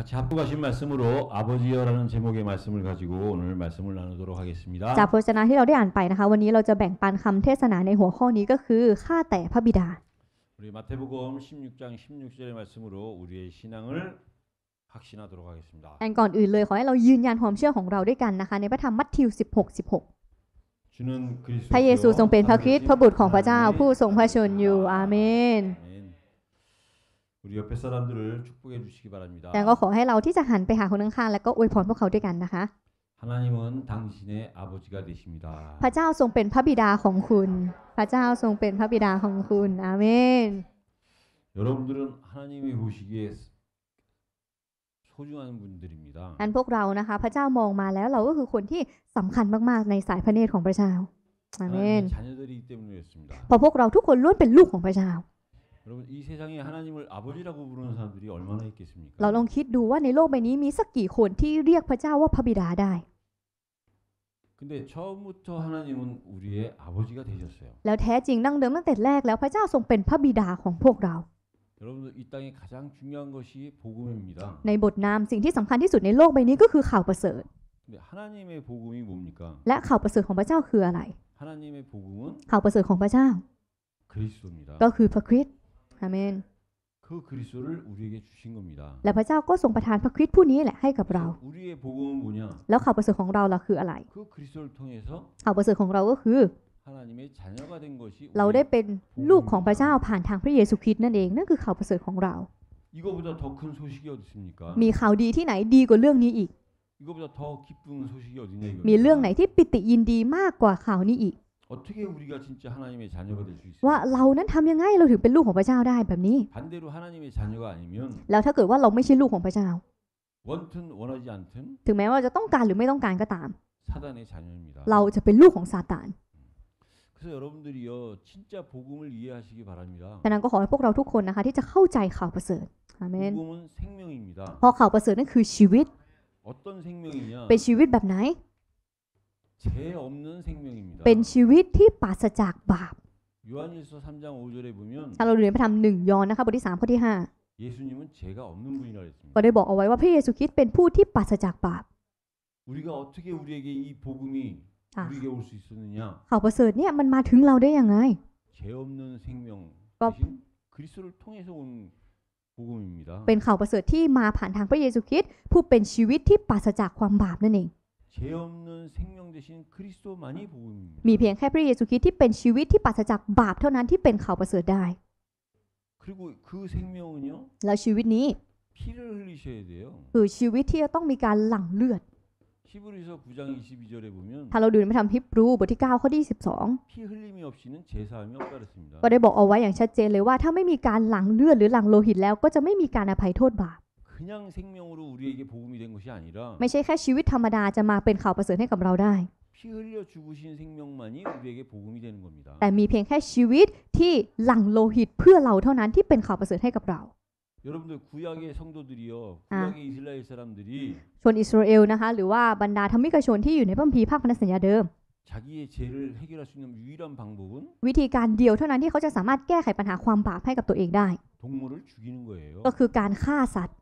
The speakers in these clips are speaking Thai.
같이합독하신말씀으로아버지여라는제목의말씀을가지고오늘말씀을나누도록하겠습니다자보ก나히ะชนะที่เราได้อ่านไปนะคะวันนี้เราจะแบ่งปันคำเทศนาในหัวข้อนี้ก็คือข้าแต่พระบิดา우리마태복음16장16절의말씀으로우리의신앙을확신하도록하겠습니다อันก่อนอื่นเลย ขอให้เรายืนยันความเชื่อของเราด้วยกันนะคะในพระธรรมมัทธิว 16 16주는พระเยซูทรงเป็นพระคริสต์พระบุตรของพระเจ้าผู้ทรงพระชนอยู่อาเมน우리옆에사람들을축복해주시기바랍니다แต่ก็ขอให้เราที่จะหันไปหาคนข้างๆและก็อวยพรพวกเขาด้วยกันนะคะ하나님은당신의아버지가되십니다พระเจ้าทรงเป็นพระบิดาของคุณพระเจ้าทรงเป็นพระบิดาของคุณอาเมน여러분들은하나님이보시기에소중한분들입니다อันพวกเรานะคะพระเจ้ามองมาแล้วเราก็คือคนที่สำคัญมากๆในสายพระเนตรของพระเจ้าอาเมน자녀들이기때문이었습니다เพราะพวกเราทุกคนล้วนเป็นลูกของพระเจ้า여러분이세상에하나님을아버지라고부르는사람들이얼마나있겠습니까เราลองคิดดูว่าในโลกใบนี้มีสักกี่คนที่เรียกพระเจ้าว่าพระบิดาได้근데처음부터하나님은우리의아버지가되셨어요แล้วแท้จริงดั้งเดิมตั้งแต่แรกแล้วพระเจ้าทรงเป็นพระบิดาของพวกเรา여러분이땅에가장중요한것이복음입니다ในบทนามสิ่งที่สำคัญที่สุดในโลกใบนี้ก็คือข่าวประเสริฐ하나님의복음이뭡니까และข่าวประเสริฐของพระเจ้าคืออะไร하나님의복음은ข่าวประเสริฐของพระเจ้า그리스도입니다ก็คือพระคริสต์아멘그그리스도를우리에게주신겁니다และพระเจ้าก็ทรงประทานพระคริสต์ผู้นี้แหละให้กับเรา우리의복음은뭐냐แล้วข่าวประเสริฐของเราล่ะคืออะไร를통해서ข่าวประเสริฐของเราก็คือ하나님의자녀가된것이เราได้เป็นลูกของพระเจ้าผ่านทางพระเยซูคริสต์นั่นเองนั่นคือข่าวประเสริฐของเรา이거보다더큰소식이어디있습니까มีข่าวดีที่ไหนดีกว่าเรื่องนี้อีก이거보다더기쁜소식이어디냐이거มีเรื่องไหนที่ปิติยินดีมากกว่าข่าวนี้อีก어떻게우리가진짜하나님의자녀가될수있어요ว่าเรานั้นทำยังไงเราถึงเป็นลูกของพระเจ้าได้แบบนี้반대로하나님의자녀가아니면แล้วถ้าเกิดว่าเราไม่ใช่ลูกของพระเจ้า원튼원하지않든ถึงแม้ว่าจะต้องการหรือไม่ต้องการก็ตาม사단의자녀입니다เราจะเป็นลูกของซาตาน그래서여러분들이요진짜복음을이해하시기바랍니다ดังนั้นก็ขอให้พวกเราทุกคนนะคะที่จะเข้าใจข่าวประเสริฐเ복음은생명입니다พราะข่าวประเสริฐนั่นคือชีวิต어떤생명이냐เป็นชีวิตแบบไหนเป็นชีวิตที่ปราศจากบาปถ้าเราเรียนพระธรรมหนึ่งยอห์นนะคะบทที่สามข้อที่ห้าเกาได้บอกเอาไว้ว่าพระเยซูคริสต์เป็นผู้ที่ปราศจากบาปข่าวประเสริฐเนี่ยมันมาถึงเราได้ยังไงก็เป็นข่าวประเสริฐที่มาผ่านทางพระเยซูคริสต์ผู้เป็นชีวิตที่ปราศจากความบาปนั่นเองมีเพียงแค่พระเยซูคริสต์ที่เป็นชีวิตที่ปราศจากบาปเท่านั้นที่เป็นข่าวประเสริฐได้ แล้วชีวิตนี้คือชีวิตที่จะต้องมีการหลั่งเลือดถ้าเราดูในพระธรรมฮิบรูบทที่9ข้อที่22ก็ได้บอกเอาไว้อย่างชัดเจนเลยว่าถ้าไม่มีการหลั่งเลือด หรือหลั่งโลหิตแล้วก็จะไม่มีการอภัยโทษบาป그냥생명으로우리에게복음이된것이아니라ไม่ใช่แค่ชีวิตธรรมดาจะมาเป็นข่าวประเสริฐให้กับเราได้피흘려죽으신생명만이우리에게복음이되는겁니다แต่มีเพียงแค่ชีวิตที่หลั่งโลหิตเพื่อเราเท่านั้นที่เป็นข่าวประเสริฐให้กับเรา여러분들구약의성도들이요구약의이스라엘사람들이ชนอิสราเอลนะคะหรือว่าบรรดาธรรมิกชนที่อยู่ในพระคัมภีร์ภาคพันธสัญญาเดิม자기의죄를해결할수있는유일한방법은วิธีการเดียวเท่านั้นที่เขาจะสามารถแก้ไขปัญหาความบาปให้กับตัวเองได้동물을죽이는거예요ก็คือการฆ่าสัตว์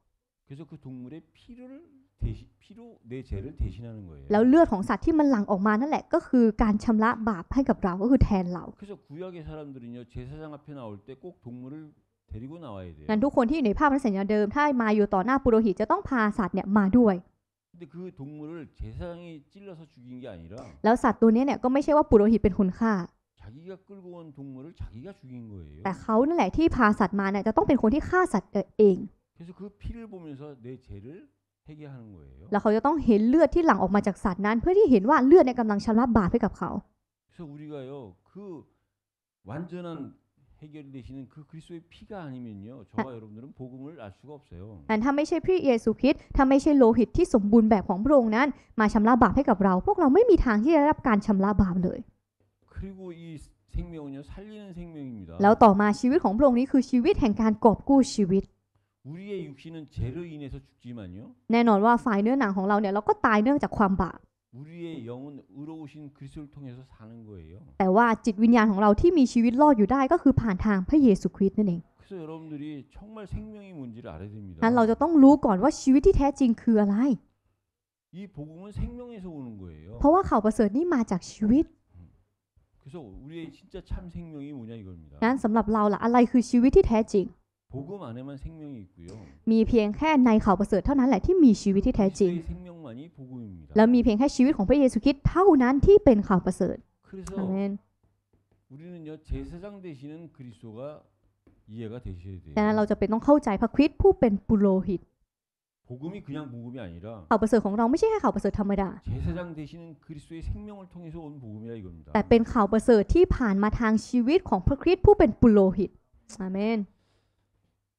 그래서그동물의피를대시피로내죄를대신하는거예요แล้วเลือดของสัตว์ที่มันหลั่งออกมานั่นแหละก็คือการชำระบาปให้กับเราก็คือแทนเรา그래서구약의사람들은요제사장앞에나올때꼭동물을데리고나와야돼요นั้น는ุกคนที่ยเดิมถ้ามาอยู่ต่อหน้าปุโรหิตจะต้องพาสัตว์เนี่ยมาด้วย근데그동물을제사장이찔러서죽인게아니라แล้วสัตว์ตัวนี้เนี่ยก็ไม่ใช่ว่าปุโรหิตเป็นคนฆ่า자기가끌고온동물을자기가죽인거예요แต่เขานั่นแหละที่พาสัตว์มาเนี่ยจะต้องเป็นคนที่ฆ่าสัตว์เองแล้วเขาจะต้องเห็นเลือดที่หลั่งออกมาจากสัตว์นั้นเพื่อที่เห็นว่าเลือดในกำลังชำระบาปให้กับเขาแต่ถ้าไม่ใช่พระเยซูคริสต์ถ้าไม่ใช่โลหิตที่สมบูรณ์แบบของพระองค์นั้น มาชำระบาปให้กับเรา พวกเราไม่มีทางที่จะได้รับการชำระบาปเลยแล้วต่อมาชีวิตของพระองค์นี้ คือชีวิตแห่งการกอบกู้ชีวิต우리의육신은죄로인해서죽지만요แน่นอนว่าฝ่ายเนื้อหนังของเราเนี่ยเราก็ตายเนื่องจากความบาป우리의영은의로우신그리스도를통해서사는거예요แต่ว่าจิตวิญญาณของเราที่มีชีวิตรอดอยู่ได้ก็คือผ่านทางพระเยซูคริสต์นั่นเอง그래서여러분들이정말생명의뭔지를알아야됩니다นเราจะต้องรู้ก่อนว่าชีวิตที่แท้จริงคืออะไร이복음은생명에서오는거예요เพราะว่าข่าวประเสริฐนี่มาจากชีวิต그래서우리의진짜참생명이뭐냐이겁니다นั้นสำหรับเราล่ะอะไรคือชีวิตที่แท้จริง복음안에만생명이있고요มีเพียงแค่ในข่าวประเสริฐเท่านั้นแหละที่มีชีวิตที่แท้จริง생명만이복음입니다แล้วมีเพียงแค่ชีวิตของพระเยซูคริสต์เท่านั้นที่เป็นข่าวประเสริฐ그래서우리는요제사장되시는그리스도가이해가되셔야돼요ดังนั้นเราจะเป็นต้องเข้าใจพระคริสต์ผู้เป็นปุโรหิต복음이그냥복음이아니라ข่าวประเสริฐของเราไม่ใช่แค่ข่าวประเสริฐธรรมดา제사장되시는그리스도의생명을통해서온복음이라이겁니다แต่เป็นข่าวประเสริฐที่ผ่านมาทางชีวิตของพระคริสต์ผู้เป็นปุโรหิตอาเมน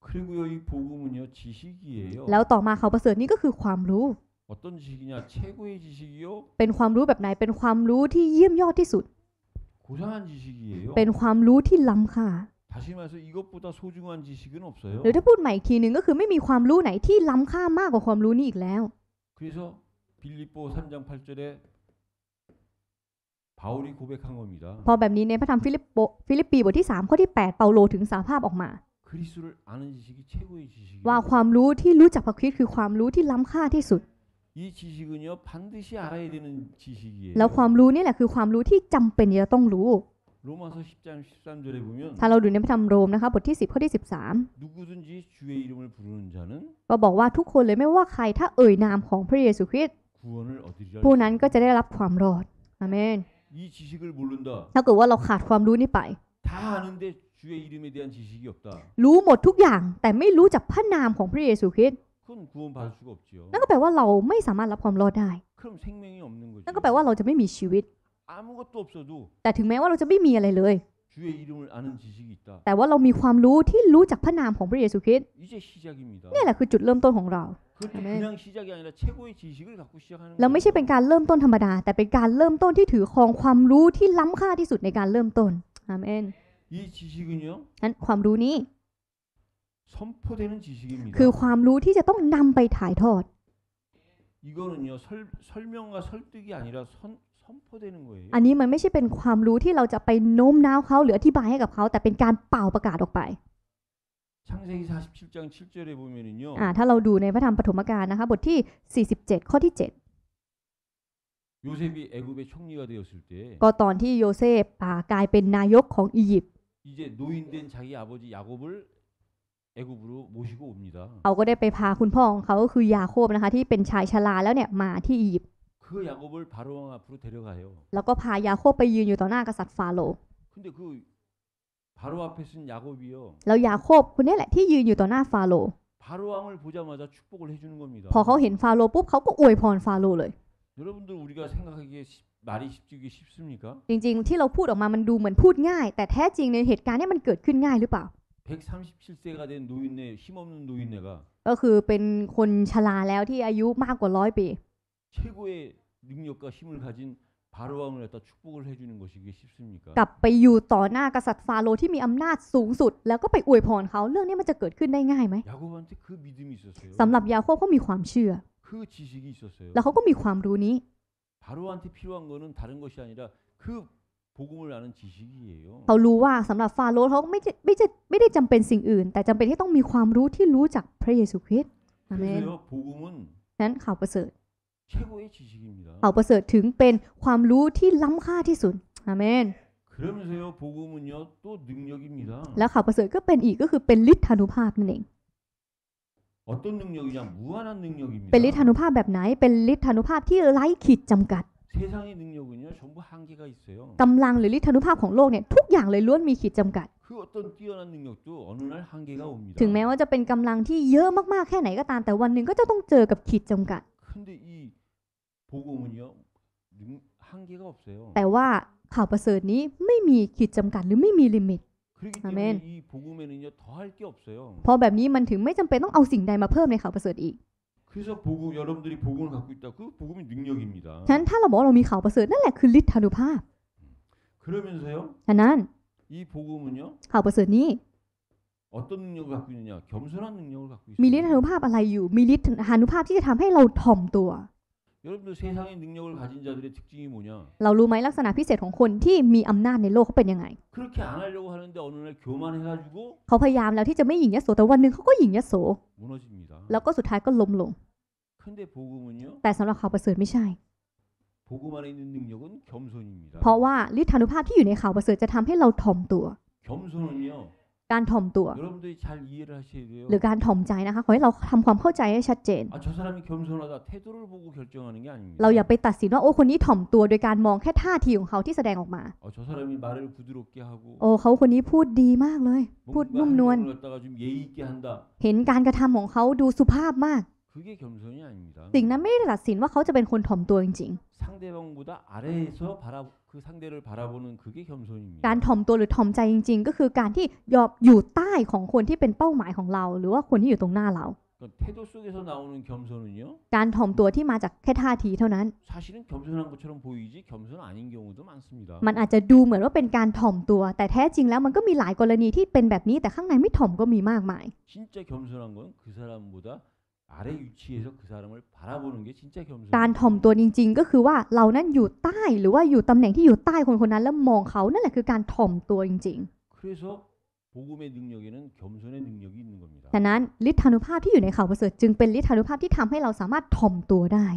그리고요이복음은요지식이에요แล้วต่อมาเขาประเสริฐนี่ก็คือความรู้어떤지식이냐최고의지식이요เป็นความรู้แบบไหนเป็นความรู้ที่เยี่ยมยอดที่สุด고상한지식이에요เป็นความรู้ที่ล้ำค่า다시말해서이것보다소중한지식은ห없어요รือถ้าพูดใหม่อีกทีหนึ่งก็คือไม่มีความรู้ไหนที่ล้ำค่ามากกว่าความรู้นี้อีกแล้ว그래서빌립보3장8절에바울이고백한겁니다พอแบบนี้ในพระธรรมฟิลิปโปฟิลิปปีบทที่3ข้อที่8เปาโลถึงสาภาพออกมาว่าความรู้ที่รู้จักพระคริสต์คือความรู้ที่ล้ำค่าที่สุดแล้วความรู้นี่แหละคือความรู้ที่จำเป็นจะต้องรู้ถ้าเราดูในพระธรรมโรมนะคะบทที่10ข้อที่누구บสาม13ก็บอกว่าทุกคนเลยไม่ว่าใครถ้าเอ่ยนามของพระเยซูคริสต์ผู้นั้นก็จะได้รับความรอดอเมนถ้าเกิดว่าเราขาดความรู้นี่ไป주의이름에대한지식이없다รู้หมดทุกอย่างแต่ไม่รู้จักพระนามของพระเยซูคริสต์받을수없지요นั่นก็แปลว่าเราไม่สามารถรับความรอดได้생명이없는거นั่นก็แปลว่าเราจะไม่มีชีวิต아무것도없어도แต่ถึงแม้ว่าเราจะไม่มีอะไรเลย주의이름을아는지식이있다แต่ว่าเรามีความรู้ที่รู้จักพระนามของพระเยซูคริสต์이제시작입니다เนี่ยแหละคือจุดเริ่มต้นของเรา그냥시작이아니라최고의지식을갖고시작하는เราไม่ใช่เป็นการเริ่มต้นธรรมดาแต่เป็นการเริ่มต้นที่ถือครองความรู้ที่ล้ำค่าที่สุดในการเริ่มต้นอาเมน이지식은요นั้นความรู้นี้선포되는지식입니다คือความรู้ที่จะต้องนำไปถ่ายทอด이거는요설설명과설득이아니라선선포되는거예요อันนี้มันไม่ใช่เป็นความรู้ที่เราจะไปโน้มน้าวเขาหรืออธิบายให้กับเขาแต่เป็นการเป่าประกาศออกไป창세기47장7절에보면은요อถ้าเราดูในพระธรรมปฐมกาลนะคะบทที่47ข้อที่요셉이애굽의총리가되었을때7ก็ตอนที่โยเซฟอ่ากลายเป็นนายกของอียิปต์이제노인된자기아버지야곱을애굽으로모시고옵니다เขาก็ได้ไปพาคุณพ่อของเขาก็คือยาโคบนะคะที่เป็นชายชราแล้วเนี่ยมาที่อียิปต์그야곱을바로왕앞으로데려가요แล้วก็พายาโคบไปยืนอยู่ต่อหน้ากษัตริย์ฟาโรห์근데그바로앞에쓴야곱이요แล้วยาโคบคนนี้แหละที่ยืนอยู่ต่อหน้าฟาโรห์바로왕을보자마자축복을해주는겁니다พอเขาเห็นฟาโรห์ปุ๊บเขาก็อวยพรฟาโรห์เลย여러분들우리가생각하기에시말이쉽지기쉽습니까จริงๆที่เราพูดออกมามันดูเหมือนพูดง่ายแต่แท้จริงในเหตุการณ์นี้มันเกิดขึ้นง่ายหรือเปล่า137세가된노인네힘없는노인네가ก็คือเป็นคนชราแล้วที่อายุมากกว่าร้อยปี최고의능력과힘을가진바로왕을갖다축복을해주는것이게쉽습니까กลับไปอยู่ต่อหน้ากษัตริย์ฟาโรห์ที่มีอำนาจสูงสุดแล้วก็ไปอวยพรเขาเรื่องนี้มันจะเกิดขึ้นได้ง่ายไหม야곱한테그믿음이있었ม요สำหรับยาโคบเขามีความเชื่อแล้วเขาก็มีความรู้นี้바로한테필요한거는다른것이아니라그복음을아는지식이에요เขารู้ว่าสำหรับฟาโรห์เขาไม่ไม่ไม่ได้จำเป็นสิ่งอื่นแต่จำเป็นที่ต้องมีความรู้ที่รู้จักพระเยซูคริสต์อานั้นข่าวประเสริฐข่าวประเสริฐถึงเป็นความรู้ที่ล้ำค่าที่สุดอามนและข่าวประเสริฐก็เป็นอีกก็คือเป็นฤทธานุภาพนั่นเองเป็นฤทธานุภาพแบบไหนเป็นฤทธานุภาพที่ไร้ขีดจำกัดกำลังหรือฤทธานุภาพของโลกเนี่ยทุกอย่างเลยล้วนมีขีดจำกัด ถึงแม้ว่าจะเป็นกำลังที่เยอะมากๆ แค่ไหนก็ตาม แต่วันหนึ่งก็จะต้องเจอกับขีดจำกัด แต่ว่าข่าวประเสริฐนี้ไม่มีขีดจำกัดหรือไม่มีลิมิตอาเมนพะแบบนี้มันถึงไม่จำเป็นต้องเอาสิ่งใดมาเพิ่มในข่าวประเสริฐอีกฉันถ้าเราบอกเรามีข่าวประเสริฐนั่นแหละคือฤทธานุภาพฉะนั้นข่าวประเสริฐนี้มีฤทธานุภาพอะไรอยู่มีฤทธานุภาพที่จะทำให้เราถ่อมตัว여러분들세상의능력을가진자들의특징이뭐냐เรารู้ไหมลักษณะพิเศษของคนที่มีอำนาจในโลกเขาเป็นยังไง그렇게안하려고하는데어느날교만해가지고เขาพยายามแล้วที่จะไม่หยิ่งยโสแต่วันหนึ่งเขาก็หยิ่งยโส무너집니다แล้วก็สุดท้ายก็ล้มลง근데복음은요แต่สำหรับข่าวประเสริฐไม่ใช่복음안에있는능력은겸손입니다เพราะว่าฤทธานุภาพที่อยู่ในข่าวประเสริฐจะทำให้เราถ่อมตัว겸손은요การถ่อมตัวหรือการถ่อมใจนะคะขอให้เราทำความเข้าใจให้ชัดเจน เราอย่าไปตัดสินว่าโอ้คนนี้ถ่อมตัวโดยการมองแค่ท่าทีของเขาที่แสดงออกมาโอ้เขาคนนี้พูดดีมากเลย พูดนุ่มนวลเห็นการกระทำของเขาดูสุภาพมากสิ่งนั้นไม่ได้ตัดสินว่าเขาจะเป็นคนถ่อมตัวจริง ๆ상대를바라보는그게겸손입니다การถ่อมตัวหรือถ่อมใจจริงๆก็คือการที่ยอมอยู่ใต้ของคนที่เป็นเป้าหมายของเราหรือว่าคนที่อยู่ตรงหน้าเรา태도속에서나오는겸손은요การถ่อมตัวที่มาจากแค่ท่าทีเท่านั้น사실은겸손한것처럼보이지겸손아닌경우도많습니다มันอาจจะดูเหมือนว่าเป็นการถ่อมตัวแต่แท้จริงแล้วมันก็มีหลายกรณีที่เป็นแบบนี้แต่ข้างในไม่ถ่อมก็มีมากมาย진짜겸손한건그사람보다การถ่อมตัวจริงๆ ก็คือว่าเรานั้นอยู่ใต้หรือว่าอยู่ตำแหน่งที่อยู่ใต้คนคนนั้นแล้วมองเขานั่นแหละคือการถ่อมตัวจริงๆ ดังนั้นฤทธานุภาพที่อยู่ในข่าวประเสริฐจึงเป็นฤทธานุภาพที่ทำให้เราสามารถถ่อมตัวได้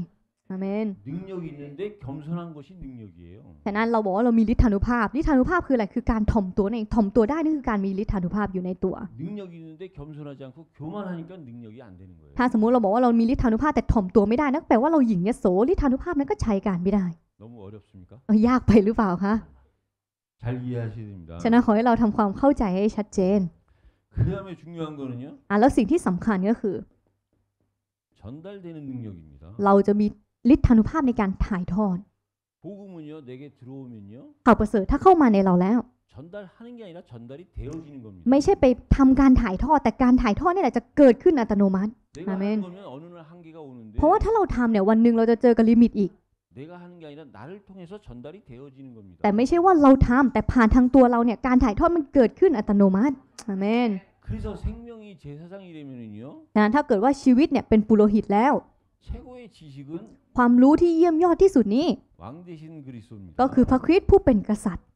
아멘능력이있는데겸손한것이능력이에요ฉะนั้นเราบอกว่าเรามีฤทธานุภาพฤทธานุภาพคืออะไรคือการถ่อมตัวนั่นเองถ่อมตัวได้นี่คือการมีฤทธานุภาพอยู่ในตัว능력이있는데겸손하지않고교만하니까능력이안되는거예요ถ้าสมมุติเราบอกว่าเรามีฤทธานุภาพแต่ถ่อมตัวไม่ได้นั่นแปลว่าเราหยิ่งยโสฤทธานุภาพนั้นก็ใช้การไม่ได้너무어렵습니까ยากไปหรือเปล่าคะ잘이해하셔야됩니다ฉะนั้นขอให้เราทำความเข้าใจให้ชัดเจน그다음에중요한거는요แล้วสิ่งที่สำคัญก็คือ전달되는능력입니다เราจะมีฤทธานุภาพในการถ่ายทอดเข่าวประเสริฐถ้าเข้ามาในเราแล้วไม่ใช่ไปทำการถ่ายทอดแต่การถ่ายทอดนี่แหละจะเกิดขึ้นอัตโนมัติอาเมนเพราะว่าถ้าเราทำเนี่ยวันหนึ่งเราจะเจอกับลิมิตอีกแต่ไม่ใช่ว่าเราทำแต่ผ่านทางตัวเราเนี่ยการถ่ายทอดมันเกิดขึ้นอัตโนมัติอาเมน그래서생명이제사장이되면은요นะถ้าเกิดว่าชีวิตเนี่ยเป็นปุโรหิตแล้วความรู้ที่เยี่ยมยอดที่สุดนี้ก็คือพระคริสต์ผู้เป็นกษัตริย์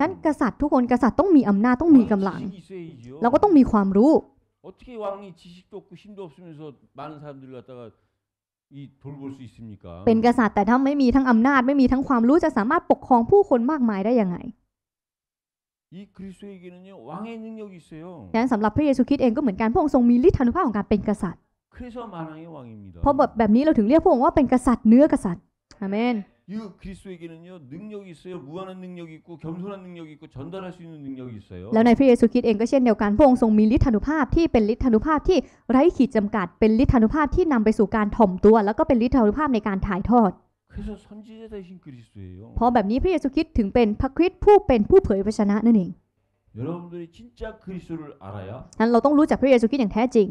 นั้นกษัตริย์ทุกคนกษัตริย์ต้องมีอำนาจต้องมีกำลังเราก็ต้องมีความรู้เป็นกษัตริย์แต่ถ้าไม่มีทั้งอำนาจไม่มีทั้งความรู้จะสามารถปกครองผู้คนมากมายได้ยังไง이그ดังนั้นสำหรับพระเยซูคริสต์เองก็เหมือนกันพระองค์ทรงมีฤทธานุภาพของการเป็นกษัตริย์พะแบบแบบนี้เราถึงเรียกพระองค์ว่าเป็นกษัตริย์เนื้อกษัตริย์อเมน이그리스도에게는요능력이있어요무한한능력이있고겸손한능력이있고전달할수있는능력이있어요แล้วในพระเยซูคริสต์เองก็เช่นเดียวกันพระองค์ทรงมีฤทธานุภาพที่เป็นฤทธานุภาพที่ไร้ขีดจำกัดเป็นฤทธานุภาพในการถ่ายทอด그래서선지자대신그리스도예요เพราะแบบนี้พระเยซูคริสต์ถึงเป็นพระคริสต์ผู้เป็นผู้เผยพระชนะนั่นเอง여러분들이진짜그리스도를알아야นั้นเราต้องรู้จักพระเยซูคริสต์อย่างแท้จริง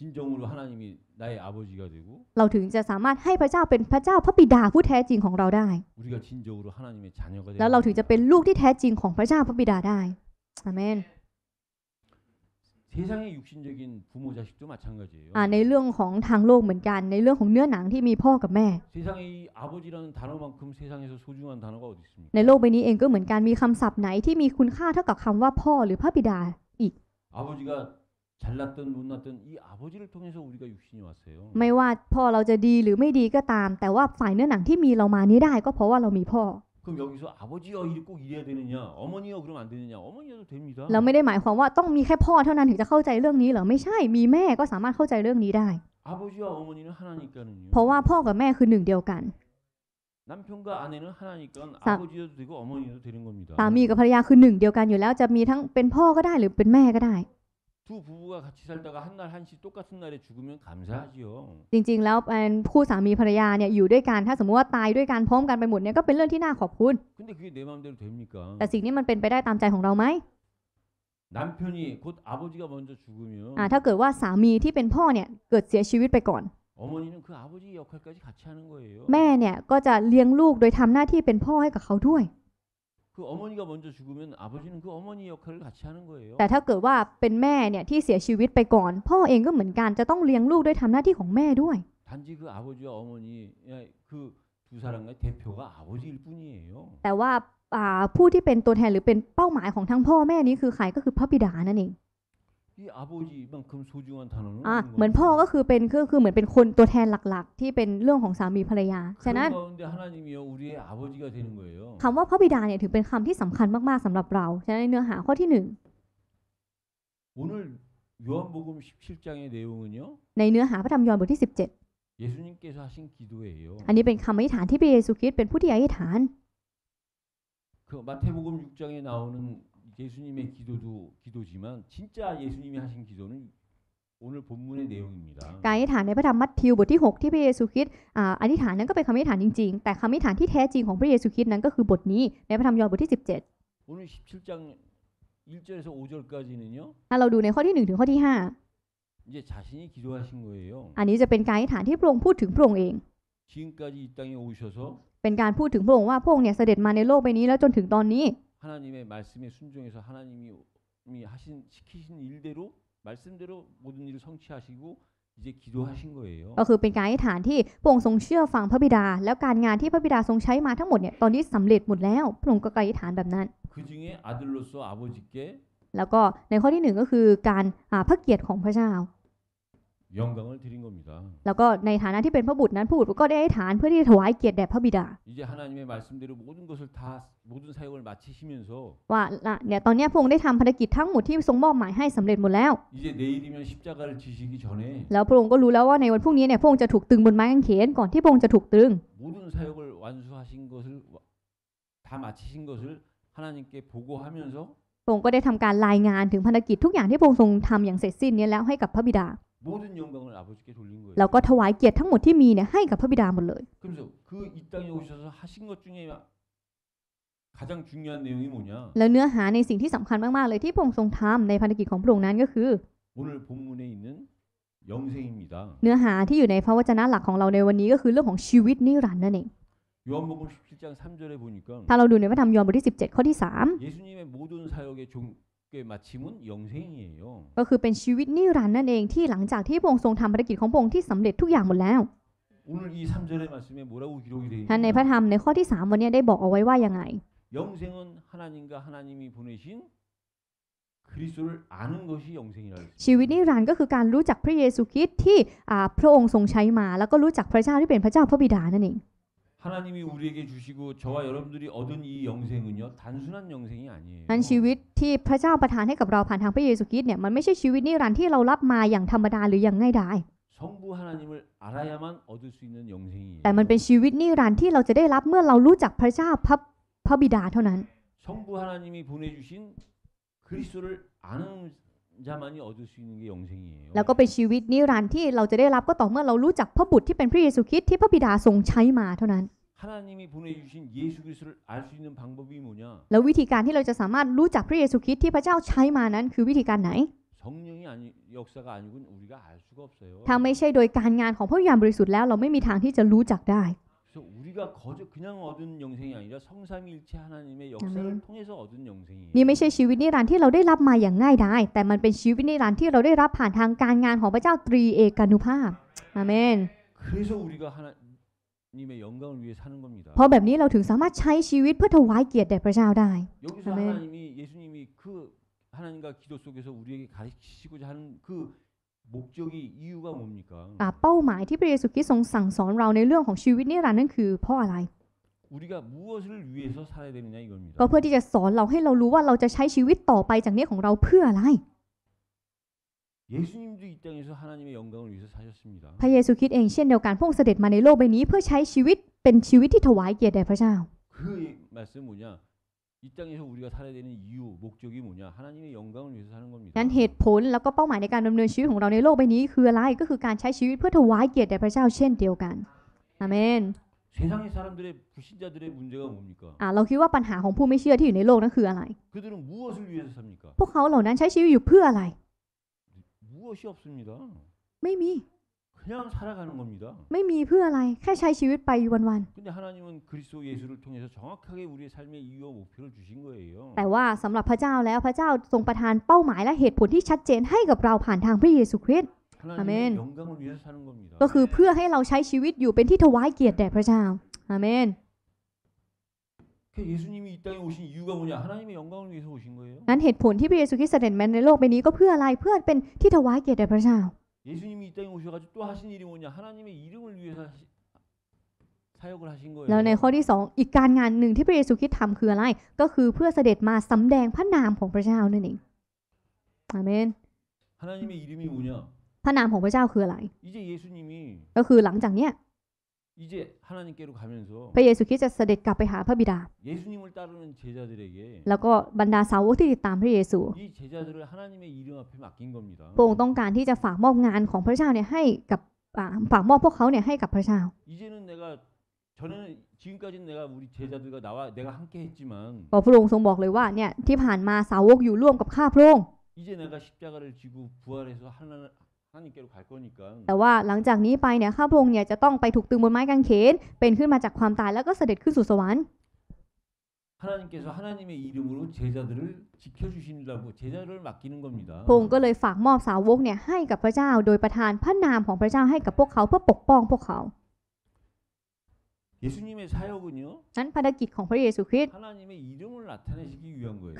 진정으로하나님이나의아버지가되고เราถึงจะสามารถให้พระเจ้าเป็นพระเจ้าพระบิดาผู้แท้จริงของเราได้우리가진정으로하나님의자녀가되고แล้วเราถึงจะเป็นลูกที่แท้จริงของพระเจ้าพระบิดาได้아멘세상의육신적인부모자식도마찬가지예요ในเรื่องของทางโลกเหมือนกันในเรื่องของเนื้อหนังที่มีพ่อกับแม่세상의아버지라는단어만큼세상에서소중한단어가어디있습니까ในโลกใบนี้เองก็เหมือนกันมีคำศัพท์ไหนที่มีคุณค่าเท่ากับคำว่าพ่อหรือพระบิดาอีก아버지가잘났든못났든이아버지를통해서우리가육신이왔어요ไม่ว่าพ่อเราจะดีหรือไม่ดีก็ตามแต่ว่าฝ่ายเนื้อหนังที่มีเรามานี้ได้ก็เพราะว่าเรามีพ่อ그럼여기서아버지여이꼭이래야되느냐어머니여그럼안되느냐어머니여도됩니다เราไม่ได้หมายความว่าต้องมีแค่พ่อเท่านั้นถึงจะเข้าใจเรื่องนี้หรอไม่ใช่มีแม่ก็สามารถเข้าใจเรื่องนี้ได้아버지와어머니는하나니까는요เพราะว่าพ่อกับแม่คือหนึ่งเดียวกัน남편과아내는하나니까아버지여도되고어머니여도되는겁니다สามีกับภรรยาคือหนึ่งเดียวกันอยู่แล้วจะมีทั้งเป็นพ่อก็ได้หรือเป็นแม่ก็ได้두부부가같이살다가한날한시똑같은날에죽으면감사하지요จริงๆแล้วเป็นคู่สามีภรรยาเนี่ยอยู่ด้วยกันถ้าสมมติว่าตายด้วยกันพร้อมกันไปหมดเนี่ยก็เป็นเรื่องที่น่าขอบคุณ근데그게내마음대로됩니까แต่สิ่งนี้มันเป็นไปได้ตามใจของเราไหม남편이곧아버지가먼저죽으면ถ้าเกิดว่าสามีที่เป็นพ่อเนี่ยเกิดเสียชีวิตไปก่อน어머니는그아버지역할까지같이하는거예요แม่เนี่ยก็จะเลี้ยงลูกโดยทำหน้าที่เป็นพ่อให้กับเขาด้วย그어머니가먼저죽으면아버지는그어머니역할을같이하는거예요แต่ถ้าเกิดว่าเป็นแม่เนี่ยที่เสียชีวิตไปก่อนพ่อเองก็เหมือนกันจะต้องเลี้ยงลูกด้วยทำหน้าที่ของแม่ด้วย단지그아버지와어머니그두사람의대표가아버지일뿐이에요แต่ว่า่าผู้ที่เป็นตัวแทนหรือเป็นเป้าหมายของทั้งพ่อแม่นี้คือใครก็คือพระบิดานั่นเองอ่ะเหมือนพ่อก็คือเป็นือคือเหมือนเป็นคนตัวแทนหลักๆ ที่เป็นเรื่องของสามีภรรยาฉะนั้นคำว่าพระบิดาเนี่ยถือเป็นคำที่สำคัญมากๆสำหรับเรา ฉะนั้นเนื้อหาข้อที่หนึ่งในเนื้อหาพระธรรมยอห์นบทที่ 17 อันนี้เป็นคำอธิษฐานที่พระเยซูคริสต์เป็นผู้ที่อธิษฐาน예수님의기도도기도지만진짜예수님이하신기도는오늘본문의내용입니다การอธิษฐานในพระธรรมมัทธิวบทที่6ที่พระเยซูคริสต์อธิษฐานนั้นก็เป็นคำอธิษฐานจริงๆแต่คำอธิษฐานที่แท้จริงของพระเยซูคริสต์นั้นก็คือบทนี้ในพระธรรมยอห์นบทที่17오늘17장1절에서5절까지는요ถ้าเราดูในข้อที่1ถึงข้อที่이제자5อันนี้จะเป็นการอธิษฐานที่พระองค์พูดถึงพระองค์เองเป็นการพูดถึงพระองค์ว่าพระองค์เนี่ยเสด็จมาในโลกใบนี้แล้วจนถึงตอนนี้하나님의말씀에순종해서하나님이하신시키신일대로말씀대로모든일을성취하시고이제기도하신거예요ก็คือเป็นการอธิษฐานที่พระองค์ทรงเชื่อฟังพระบิดาแล้วการงานที่พระบิดาทรงใช้มาทั้งหมดเนี่ยตอนนี้สำเร็จหมดแล้วพระองค์ก็อธิษฐานแบบนั้น그중에아들로서아버지께แล้วก็ในข้อที่หนึ่งก็คือการพระเกียรติของพระเจ้าแล้วก็ในฐานะที่เป็นพระบุตรนั้นพระบุตรก็ได้ให้านเพื่อที่จะถวายเกียรติแด่พระบิดาว่าเนี่ยตอนนี้พระองค์ได้ทำภารกิจทั้งหมดที่ทรงมอบหมายให้สำเร็จหมดแล้วแล้วพระองค์ก็รู้แล้วว่าในวันพรุ่งนี้เนี่ยพระองค์จะถูกตึงบนไม้กางเขนก่อนที่พระองค์จะถูกตึงพระองค์ก็ได้ทำการรายงานถึงภารกิจทุกอย่างที่พระองค์ทรงทำอย่างเสร็จสิ้นนี้แล้วให้กับพระบิดาเราก็ถวายเกียรติทั้งหมดที่มีเนี่ยให้กับพระบิดาหมดเลย แล้วเนื้อหาในสิ่งที่สำคัญมากๆเลยที่พระองค์ทรงทำในภารกิจของพระองค์นั้นก็คือ เนื้อหาที่อยู่ในพระวจนะหลักของเราในวันนี้ก็คือ เรื่องของชีวิตนิรันดร์นั่นเองถ้าเราดูในพระธรรมยอห์นบทที่17 ข้อที่ 3ก็คือเป็นชีวิตนิรันดร์นั่นเองที่หลังจากที่พระองค์ทรงทำภารกิจของพระองค์ที่สำเร็จทุกอย่างหมดแล้วท่านในพระธรรมในข้อที่ 3 วันนี้ได้บอกเอาไว้ว่ายังไงชีวิตนิรันดร์ก็คือการรู้จักพระเยซูคริสต์ที่พระองค์ทรงใช้มาแล้วก็รู้จักพระเจ้าที่เป็นพระเจ้าพระบิดานั่นเอง하나님이우리에게주시고저와여러분들이얻은이영생은요단순한영생이아니에요นชีวิตที่พระเจ้าประทานให้กับเราผ่านทางพระเยซูคริสต์เนี่ยมันไม่ใช่ชีวิตนิรันดร์ที่เรารับมาอย่างธรรมดาหรืออย่างง่ายดาย성부하나님을알아야만얻을수있는영생이에요แต่มันเป็นชีวิตนิรันดร์ที่เราจะได้รับเมื่อเรารู้จักพระเจ้าพระพระบิดาเท่านั้น성부하나님이보내주신그리스도를아는자만이얻을수있는게영생이에요แล้วก็เป็นชีวิตนิรันดร์ที่เราจะได้รับก็ต่อเมื่อเรารู้จักพระบุตรที่เป็นพระเยซูคริสต์ที่พระบิดาทรงใช้มาเท่านั้น하나님이보내주신예수그리스도를알수있는방법이뭐냐แล้ววิธีการที่เราจะสามารถรู้จักพระเยซูคริสต์ที่พระเจ้าใช้มานั้นคือวิธีการไหน성령이아니역사가아니군우리가알수가없어요ถ้าไม่ใช่โดยการงานของพระวิญญาณบริสุทธิ์แล้วเราไม่มีทางที่จะรู้จักได้우리가거그냥얻은영생이아니라성삼일체하나님의역사를통해서얻은영생이에요นี่ไม่ใช่ชีวิตนิรันดร์ที่เราได้รับมาอย่างง่ายดายแต่มันเป็นชีวิตนิรันดร์ที่เราได้รับผ่านทางการงานของพระเจ้าตรีเอกานุภาพอาเมน그래서우리가하나เพราะแบบนี้เราถึงสามารถใช้ชีวิตเพื่อถวายเกียรติแด่พระเจ้าได้อเมนเป้าหมายที่พระเยซูคริสต์ทรงสั่งสอนเราในเรื่องของชีวิตนิรันดร์นั้นคือเพราะอะไรก็เพื่อที่จะสอนเราให้เรารู้ว่าเราจะใช้ชีวิตต่อไปจากนี้ของเราเพื่ออะไรพระเยซูคิดเองเช่นเดียวกันพระองค์เสด็จมาในโลกใบนี้เพื่อใช้ชีวิตเป็นชีวิตที่ถวายเกียรติแด่พระเจ้านั้นเหตุผลแล้วก็เป้าหมายในการดํเนินชีวิตของเราในโลกใบนี้คืออะไรก็คือการใช้ชีวิตเพื่อถวายเกียรติแด่พระเจ้าเช่นเดียวกันอาเมนอ่าเราคิดว่าปัญหาของผู้ไม่เชื่อที่อยู่ในโลกนั้นคืออะไร พวกเขาเหล่านั้นใช้ชีวิตอยู่เพื่ออะไร것이없습니다ไม่มี그냥살아가는겁니다ไม่มีเพื่ออะไรแค่ใช้ชีวิตไปวัน근데하나님은그리스도예수를통해서정확하게우리의삶의이유와목표를주신거예요ๆแต่ว่าสำหรับพระเจ้าแล้วพระเจ้าทรงประทานเป้าหมายและเหตุผลที่ชัดเจนให้กับเราผ่านทางพระเยซูคริสต์하나님의아멘영광을위해서사는겁니다ก็คือเพื่อให้เราใช้ชีวิตอยู่เป็นที่ถวายเกียรติแด่พระเจ้าอาเมนนั้นเหตุผลที่พระเยซูคริสต์เสด็จมาในโลกใบนี้ก็เพื่ออะไรเพื่อเป็นที่ถวายเกียรติแด่พระเจ้าแล้วในข้อที่สองอีกการงานหนึ่งที่พระเยซูคริสต์ทำคืออะไรก็คือเพื่อเสด็จมาสำแดงพระนามของพระเจ้านั่นเองอาเมนพระนามของพระเจ้าคืออะไรก็คือหลังจากเนี้ย이제하나님께로가면서พระเยซูคริสต์จะเสด็จกลับไปหาพระบิดา예수님을따르는제자들에게แล้วก็บรรดาสาวกที่ติดตามพระเยซู이제자들을하나님의이름앞에맡긴겁니다พระองค์ต้องการที่จะฝากมอบงานของพระเจ้าเนี่ยให้กับฝากมอบพวกเขาเนี่ยให้กับพระเจ้า이제는내가저는지금까지는내가우리제자들과나와내가함께했지만พระองค์ทรงบอกเลยว่าเนี่ยที่ผ่านมาสาวกอยู่ร่วมกับข้าพระองค์이제내가십자가를지고부활해서하나แต่ว่าหลังจากนี้ไปเนี่ยข้าพระองค์เนี่ยจะต้องไปถูกตึงบนไม้กางเขนเป็นขึ้นมาจากความตายแล้วก็เสด็จขึ้นสู่สวรรค์พระองค์ก็เลยฝากมอบสาวกเนี่ยให้กับพระเจ้าโดยประทานพระนามของพระเจ้าให้กับพวกเขาเพื่อปกป้องพวกเขา사역은요นั้นภารกิจของพระเยซูคริสต์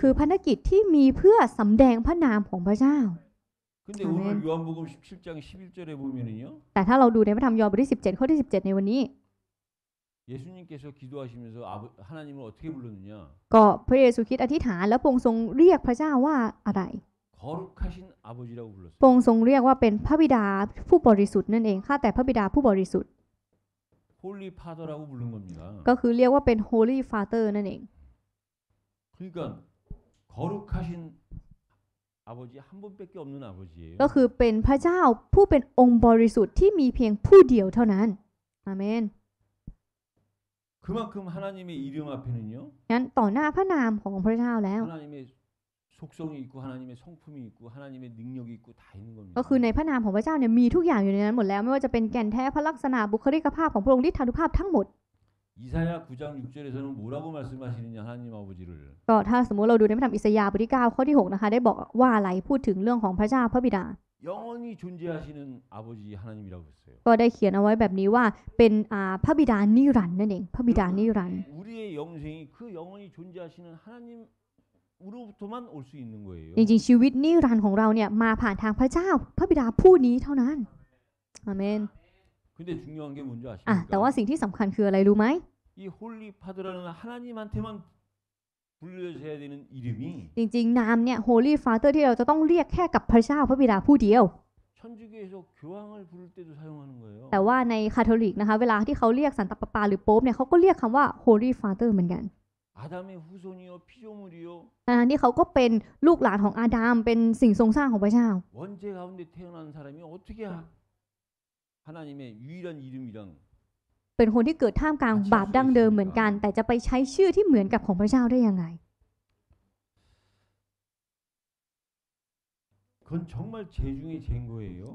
คือภารกิจที่มีเพื่อสำแดงพระนามของพระเจ้า근데오늘요한복음17장11절에보면은요แต่ถ้าเราดูในพระธรรมยอห์นบทที่17ข้อที่17ในวันนี้예수님께서기도하시면서아버하나님을어떻게불렀느냐ก็พระเยซูคริสต์อธิษฐานแล้วพระองค์ทรงเรียกพระเจ้าว่าอะไร거룩하신아버지라고พ불렀어요ระองค์ทรงเรียกว่าเป็นพระบิดาผู้บริสุทธิ์นั่นเองข้าแต่พระบิดาผู้บริสุทธิ์ father 라고부른겁니다ก็คือเรียกว่าเป็น Holy Father นั่นเอง그러니까거룩하신ก็คือเป็นพระเจ้าผู้เป็นองค์บริสุทธิ์ที่มีเพียงผู้เดียวเท่านั้นอาเมนงั้นต่อหน้าพระนามของพระเจ้าแล้วก็คือในพระนามของพระเจ้าเนี่ยมีทุกอย่างอยู่ในนั้นหมดแล้วไม่ว่าจะเป็นแก่นแท้พระลักษณะบุคลิกภาพของพระองค์ฤทธานุภาพทั้งหมด이사야9장6절에서는뭐라고말씀하시느냐하나님아버지를ก็ถ้าสมมติเราดูในพระธรรมอิสยาห์บทที่9ข้อที่6นะคะได้บอกว่าอะไรพูดถึงเรื่องของพระเจ้าพระบิดา영원히존재하시는아버지하나님이라고했어요ก็ได้เขียนเอาไว้แบบนี้ว่าเป็นอาพระบิดานิรันดร์นั่นเองพระบิดานิรันดร์우리의영생이그영원히존재하시는하나님으로부터만올수있는거예요จริงๆชีวิตนิรันดร์ของเราเนี่ยมาผ่านทางพระเจ้าพระบิดาผู้นี้เท่านั้นอาเมน근데중요한게뭔지아십니까แต่ว่าสิ่งที่สำคัญคืออะไรรู้ไหม이홀리파라는하나님한테만불려져야되는이름이จริงๆนามเนี่ย Holy Father ที่เราจะต้องเรียกแค่กับพระเจ้าพระบิดาผู้เดียว천주교에서교황을부를때도사용하는거예요แต่ว่าในคาทอลิกนะคะเวลาที่เขาเรียกสันตปาปาหรือโป๊ปเนี่ยเขาก็เรียกคำว่า Holy Father เหมือนกัน아담의후손이요피조물이요ทั้งที่เขาก็เป็นลูกหลานของอาดัมเป็นสิ่งทรงสร้างของพระเจ้า원죄가운데태어난사람이어떻게เป็นคนที่เกิดท่ามกลางบาปดั้งเดิมเหมือนกันแต่จะไปใช้ชื่อที่เหมือนกับของพระเจ้าได้ยังไง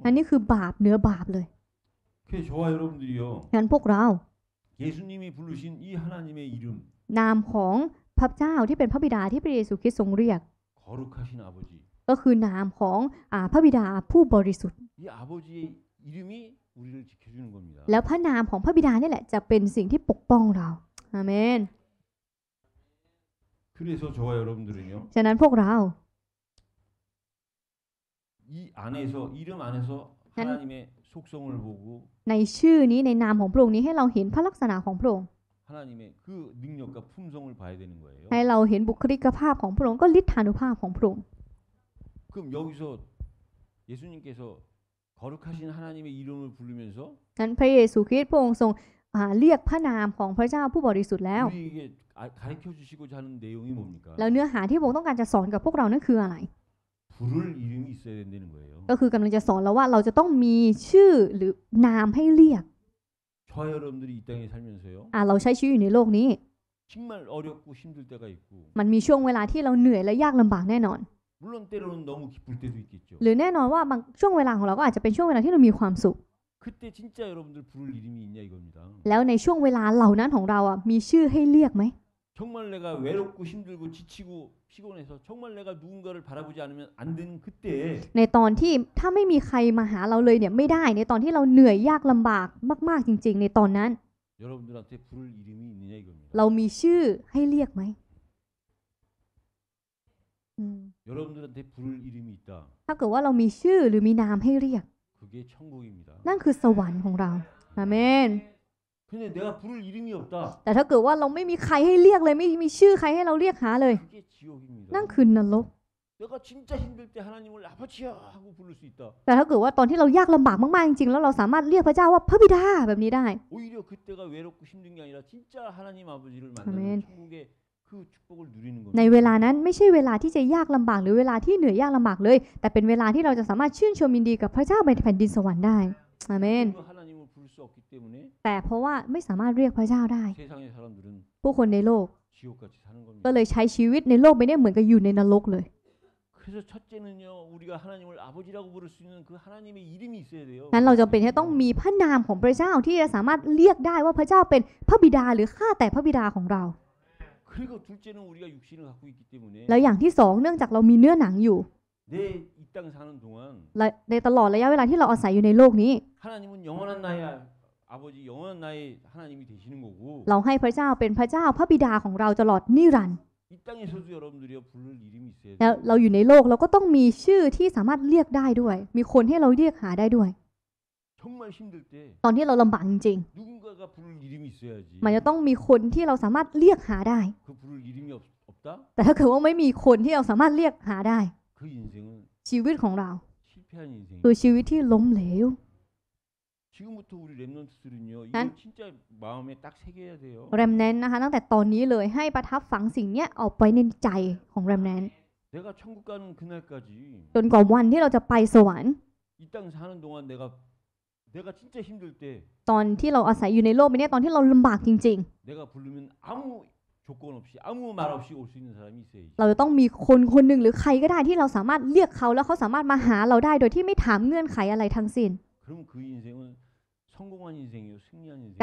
อันนี้คือบาปเหนือบาปเลยงั้นพวกเรานามของพระเจ้าที่เป็นพระบิดาที่พระเยซูคริสต์ทรงเรียกก็คือนามของพระบิดาผู้บริสุทธิ์แล้วพระนามของพระบิดาเนี่ยแหละจะเป็นสิ่งที่ปกป้องเราอาเมนฉะนั้นพวกเราในชื่อนี้ในนามของพระองค์นี้ให้เราเห็นพระลักษณะของพระองค์ให้เราเห็นบุคลิกภาพของพระองค์ก็ฤทธานุภาพของพระองค์นั้นพระเยซูคริสต์พระองค์ทรงเรียกพระนามของพระเจ้าผู้บริสุทธิ์แล้วแล้วเนื้อหาที่พระองค์ต้องการจะสอนกับพวกเรานั่นคืออะไรก็คือกำลังจะสอนเราว่าเราจะต้องมีชื่อหรือนามให้เรียกเราใช้ชีวิตอยู่ในโลกนี้ มันมีช่วงเวลาที่เราเหนื่อยและยากลำบากแน่นอน물론때로는너무기쁠때도있겠죠หรือแน่นอนว่าบางช่วงเวลาของเราก็อาจจะเป็นช่วงเวลาที่เรามีความสุข그때진짜여러분들부를이름이있냐이겁니다แล้วในช่วงเวลาเหล่านั้นของเราอ่ะมีชื่อให้เรียกไหม정말내가외롭고힘들고지치고피곤해서정말내가누군가를바라보지않으면안되는그때ในตอนที่ถ้าไม่มีใครมาหาเราเลยเนี่ยไม่ได้ในตอนที่เราเหนื่อยยากลำบากมากๆจริงๆในตอนนั้น여러분들한테부를이름이있느냐이겁니다เรามีชื่อให้เรียกไหม여러분들한테부를이름이있다ถ้าเกิดว่าเรามีชื่อหรือมีนามให้เรียก그게천국입니다นั่นคือสวรรค์ของเราอาเมน근데내가부를이름이없다แต่ถ้าเกิดว่าเราไม่มีใครให้เรียกเลยไม่มีชื่อใครให้เราเรียกหาเลย그게지옥입니다นั่นคือนรก내가진짜힘들때하나님을아버지야하고부를수있다แต่ถ้าเกิดว่าตอนที่เรายากลำบากมากๆจริงๆแล้วเราสามารถเรียกพระเจ้าว่าพระบิดาแบบนี้ได้오히려그때가외롭고힘든게아니라진짜하나님아버지를만나는천국의ในเวลานั้นไม่ใช่เวลาที่จะยากลำบากหรือเวลาที่เหนื่อยยากลำบากเลย แต่เป็นเวลาที่เราจะสามารถชื่นชมยินดีกับพระเจ้าในแผ่นดินสวรรค์ได้อาเมนแต่เพราะว่าไม่สามารถเรียกพระเจ้าได้ผู้คนในโลก ก็เลยใช้ชีวิตในโลกไปเนี่ยเหมือนกับอยู่ในนรกเลย นั้นเราจำเป็นที่ต้องมีพระนามของพระเจ้าที่จะสามารถเรียกได้ว่าพระเจ้าเป็นพระบิดาหรือข้าแต่พระบิดาของเราแล้วอย่างที่สองเนื่องจากเรามีเนื้อหนังอยู่ในตลอดระยะเวลาที่เราอาศัยอยู่ในโลกนี้เราให้พระเจ้าเป็นพระเจ้าพระบิดาของเราตลอดนิรันดร์แล้วเราอยู่ในโลกเราก็ต้องมีชื่อที่สามารถเรียกได้ด้วยมีคนให้เราเรียกหาได้ด้วยตอนที่เราลำบากจริงๆ มันจะต้องมีคนที่เราสามารถเรียกหาได้ แต่ถ้าเกิดว่าไม่มีคนที่เราสามารถเรียกหาได้ ชีวิตของเราคือชีวิตที่ล้มเหลว นั้น แรมแนนนะคะตั้งแต่ตอนนี้เลยให้ประทับฝังสิ่งนี้ออกไปในใจของแรมแนนจนกว่าวันที่เราจะไปสวรรค์ตอนที่เราอาศัยอยู่ในโลกนี้ตอนที่เราลำบากจริงๆเราจะต้องมีคนคนหนึ่งหรือใครก็ได้ที่เราสามารถเรียกเขาแล้วเขาสามารถมาหาเราได้โดยที่ไม่ถามเงื่อนไขอะไรทั้งสิ้น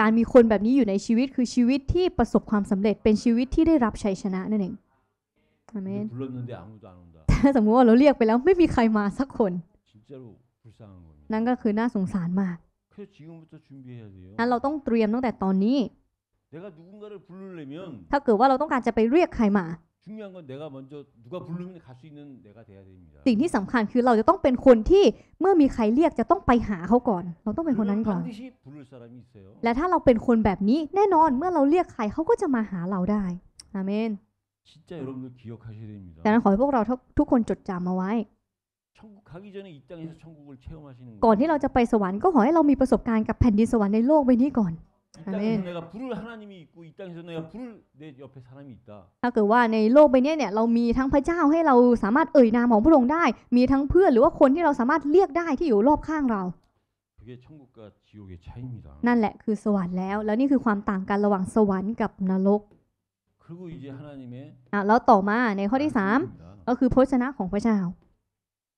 การมีคนแบบนี้อยู่ในชีวิตคือชีวิตที่ประสบความสำเร็จเป็นชีวิตที่ได้รับชัยชนะนั่นเองอาเมนถ้าสมมติว่าเราเรียกไปแล้วไม่มีใครมาสักคนนั่นก็คือน่าสงสารมากนั้นเราต้องเตรียมตั้งแต่ตอนนี้ถ้าเกิดว่าเราต้องการจะไปเรียกใครมา중요한건내가먼저누가부르면갈수있는내가돼야됩니다สิ่งที่สำคัญคือเราจะต้องเป็นคนที่เมื่อมีใครเรียกจะต้องไปหาเขาก่อนเราต้องเป็นคนนั้นก่อน반드시부를사람이있어요และถ้าเราเป็นคนแบบนี้แน่นอนเมื่อเราเรียกใครเขาก็จะมาหาเราได้อาเมน진짜여러분들기억하셔야됩니다ขอให้พวกเราทุกทุกคนจดจำเอาไว้ก่อนที่เราจะไปสวรรค์ก็ขอให้เรามีประสบการณ์กับแผ่นดินสวรรค์ในโลกใบนี้ก่อนถ้าเกิดว่าในโลกใบนี้เนี่ยเรามีทั้งพระเจ้าให้เราสามารถเอ่ยนามของพระองค์ได้ มีทั้งเพื่อนหรือว่าคนที่เราสามารถเรียกได้ที่อยู่รอบข้างเรา นั่นแหละคือสวรรค์แล้วแล้วนี่คือความต่างกันระหว่างสวรรค์กับนรกแล้วต่อมาในข้อที่ 3 ก็คือพระชนะของพระเจ้า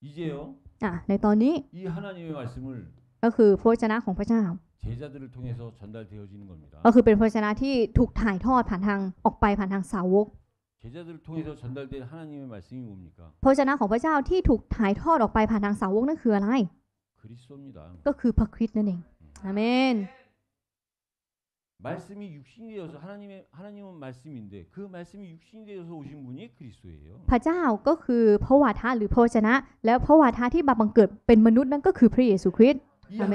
이제요อ่ะในตอนนี้이하나님의말씀을ก็คือพระชนะของพระเจ้า제자들을통해서전달되어지는겁니다ก็คือเป็นพระชนะที่ถูกถ่ายทอดผ่านทางออกไปผ่านทางสาวก제자들을통해서전달된하나님의말씀이뭡니까พระชนะของพระเจ้าที่ถูกถ่ายทอดออกไปผ่านทางสาวกนั่นคืออะไร그리스도입니다ก็คือพระคริสต์นั่นเองอาเมน말씀이육신이되어서하나님의하나님은말씀인데그말씀이육신이되어서오신분이그리스도예요พระเจ้าก็คือพระวาทะหรือพระชจนะแล้วพระวาทะที่บังเกิดเป็นมนุษย์นั่นก็คือพระเยซูคริสต์아멘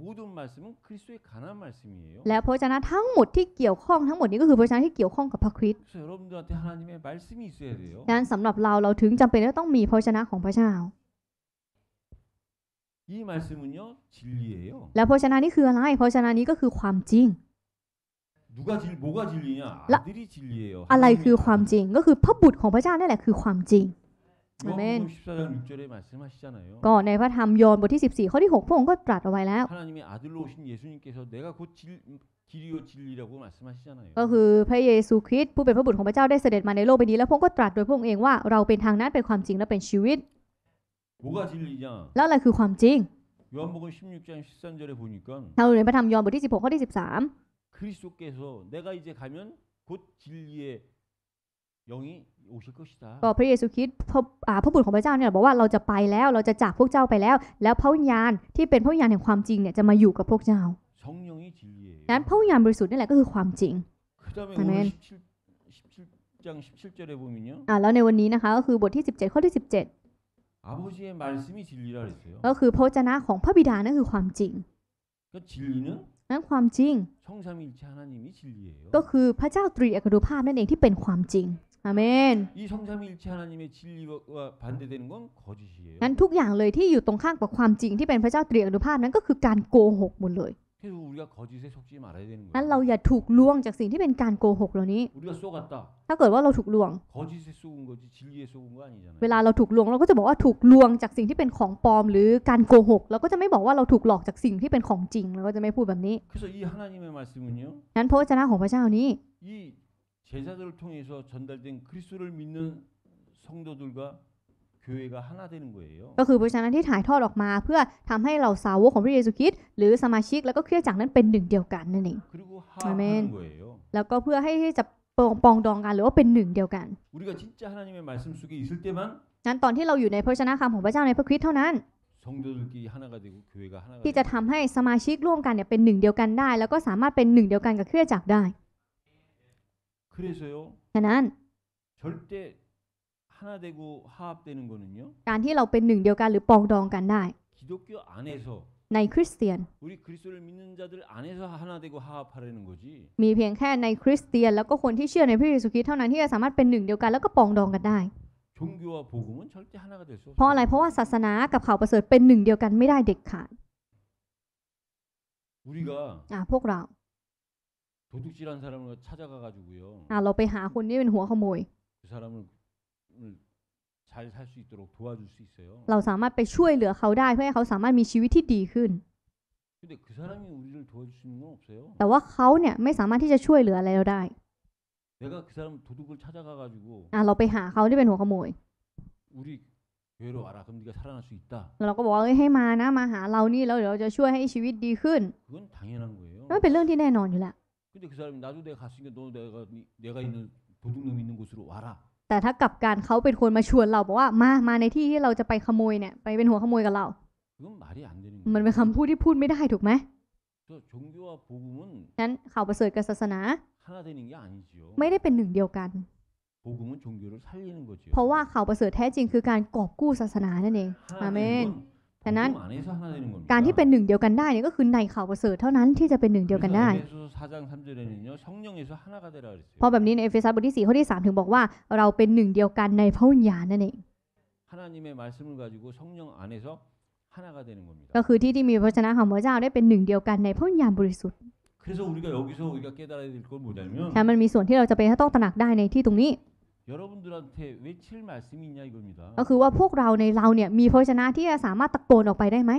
모든말씀은그리스도의관한말씀이에요และพระชนะทั้งหมดที่เกี่ยวข้องทั้งหมดนี้ก็คือพระวจนะที่เกี่ยวข้องกับพระคริสต์여러분들한테하나님의말씀이있어야돼요ดังนั้นสำหรับเราเราถึงจำเป็นที่ต้องมีพระวจนะของพระเจ้า이말씀은요진리예요และพระวจนะนี้คืออะไรพระวจนะนี้ก็คือความจริง누가진뭐가진리냐아들이진리예요อะไรคือความจริงก็คือพระบุตรของพระเจ้านั่นแหละคือความจริงอาเมน14장ก็ในพระธรรมยอห์นบทที่14ข้อที่6พระองค์ก็ตรัสเอาไว้แล้วก็คือพระเยซูคริสต์ผู้เป็นพระบุตรของพระเจ้าได้เสด็จมาในโลกใบนี้แล้วพระองค์ก็ตรัสโดยพระองค์เองว่าเราเป็นทางนั้นเป็นความจริงและเป็นชีวิต뭐가진리냐แล้วอะไรคือความจริง요한복음เราดูในพระธรรมยอห์นบทที่16ข้อที่13그리스도께서내가이제가면곧진리의영이오실것이다พระเยซูคริสต์พระของพระเจ้าเนี่ยบอกว่าเราจะไปแล้วเราจะจากพวกเจ้าไปแล้วแล้วพระวิญญาณที่เป็นพระวิญญาณแห่งความจริงเนี่ยจะมาอยู่กับพวกเจ้า성령이진리예요นั้นพระวิญญาณบริสุทธิ์นี่แหละก็คือความจริง 17, 장17절에보면요แล้วในวันนี้นะคะก็คือบทที่17ข้อที่17아버지의말씀이진리라그랬어요ก็คือพระวจนของพระบิดานั่นคือความจริง그진리는นั้นความจริงก็คือพระเจ้าตรีเอกรูปภาพนั่นเองที่เป็นความจริงอาเมนนั้นทุกอย่างเลยที่อยู่ตรงข้างกับความจริงที่เป็นพระเจ้าตรีเอูปภาพนั้นก็คือการโกหกหมดเลย우리가거짓에속지말아야되는นั้นเราอย่าถูกลวงจากสิ่งที่เป็นการโกหกเหล่านี้ถ้าเกิดว่าเราถูกลวงเวลาเราถูกลวงเราก็จะบอกว่าถูกลวงจากสิ่งที่เป็นของปลอมหรือการโกหกเราก็จะไม่บอกว่าเราถูกหลอกจากสิ่งที่เป็นของจริงเราก็จะไม่พูดแบบนี้นั้นพระวจนะของพระเจ้านี้제자들을통해서전달된그리스도를믿는성도들과ก็คือพระชนนที่ถ่ายทอดออกมาเพื่อทำให้เหล่าสาวกของพระเยซูคริสต์หรือสมาชิกแล้วก็เครือจักรนั้นเป็นหนึ่งเดียวกันนั่นเองอาเมนแล้วก็เพื่อให้จะปองดองกันหรือว่าเป็นหนึ่งเดียวกันนั้นตอนที่เราอยู่ในพระชนะคำของพระเจ้าในพระคริสต์เท่านั้น ที่จะทำให้สมาชิกร่วมกันเนี่ยเป็นหนึ่งเดียวกันได้แล้วก็สามารถเป็นหนึ่งเดียวกันกับเครือจักรได้ฉะนั้น하나되고화합되는거는요การที่เราเป็นหนึ่งเดียวกันหรือปองดองกันได้ในคริสเตียน우리그리스도를믿는자들안에서하나되นมีเพียงแค่ในคริสเตียนแล้วก็คนที่เชื่อในพระเยซูคริสต์เท่านั้นที่จะสามารถเป็นหนึ่งเดียวกันแล้วก็ปองดองกันได้เพราะอะไรเพราะว่าศาสนากับข่าวประเสริฐเป็นหนึ่งเดียวกันไม่ได้เด็ดขาดพวกเราเราไปหาคนที่เป็นหัวขโมยเราสามารถไปช่วยเหลือเขาได้เพื่อให้เขาสามารถมีชีวิตที่ดีขึ้นแต่ว่าเขาเนี่ยไม่สามารถที่จะช่วยเหลืออะไรเราได้เราไปหาเขาที่เป็นหัวขโมยเราก็บอกว่าเ้ยให้มานะมาหาเรานี่แล้วเดี๋ยวเราจะช่วยให้ชีวิตดีขึ้นนั่นเป็นเรื่องที่แน่นอนอยู่แล้วแต่ถ้ากลับการเขาเป็นคนมาชวนเราบอกว่ามา มาในที่ที่เราจะไปขโมยเนี่ยไปเป็นหัวขโมยกับเรา มันเป็นคำพูดที่พูดไม่ได้ถูกไหมนั้นข่าวประเสริฐกับศาสนา ไม่ได้เป็นหนึ่งเดียวกัน เพราะว่าข่าวประเสริฐแท้จริงคือการกอบกู้ศาสนานั่นเอง อาเมนดังนั้นการที่เป็นหนึ่งเดียวกันได้เนี่ยก็คือในข่าวประเสริฐเท่านั้นที่จะเป็นหนึ่งเดียวกันได้พอแบบนี้ในเอเฟซัสบทที่สี่ข้อที่สามถึงบอกว่าเราเป็นหนึ่งเดียวกันในพระวิญญาณนั่นเองก็คือที่ที่มีพระชนะของพระเจ้าได้เป็นหนึ่งเดียวกันในพระวิญญาณบริสุทธิ์ถ้ามันมีส่วนที่เราจะไปต้องตระหนักได้ในที่ตรงนี้ก็คือว่าพวกเราในเราเนี่ยมีพระชนะที่จะสามารถตะโกนออกไปได้ไหม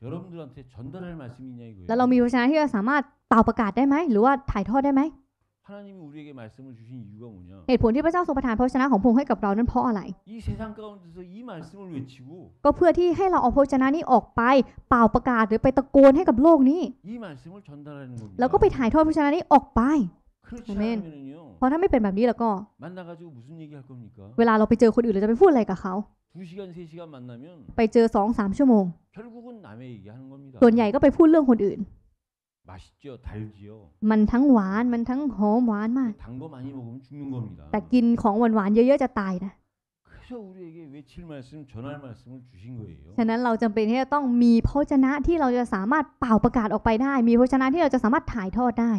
แล้วเรามีพระชนะที่จะสามารถเป่าประกาศได้ไหมหรือว่าถ่ายทอดได้ไหมเหตุผลที่พระเจ้าทรงประทานพระชนะของพระองค์ให้กับเรานั้นเพราะอะไรก็เพื่อที่ให้เราเอาพระชนะนี้ออกไปเป่าประกาศหรือไปตะโกนให้กับโลกนี้ แล้วก็ไปถ่ายทอดพระชนะนี้ออกไป아멘아멘เพราะถ้าไม่เป็นแบบนี้แล้วก็เวลาเราไปเจอคนอื่นเราจะไปพูดอะไรกับเขาไปเจอสองสามชั่วโมงส่วนใหญ่ก็ไปพูดเรื่องคนอื่นมันทั้งหวานมันทั้งหอมหวานมากแต่กินของหวานๆเยอะๆจะตายนะฉะนั้นเราจำเป็นที่จะต้องมีพระวจนะที่เราจะสามารถเป่าประกาศออกไปได้มีพระวจนะที่เราจะสามารถถ่ายทอดได้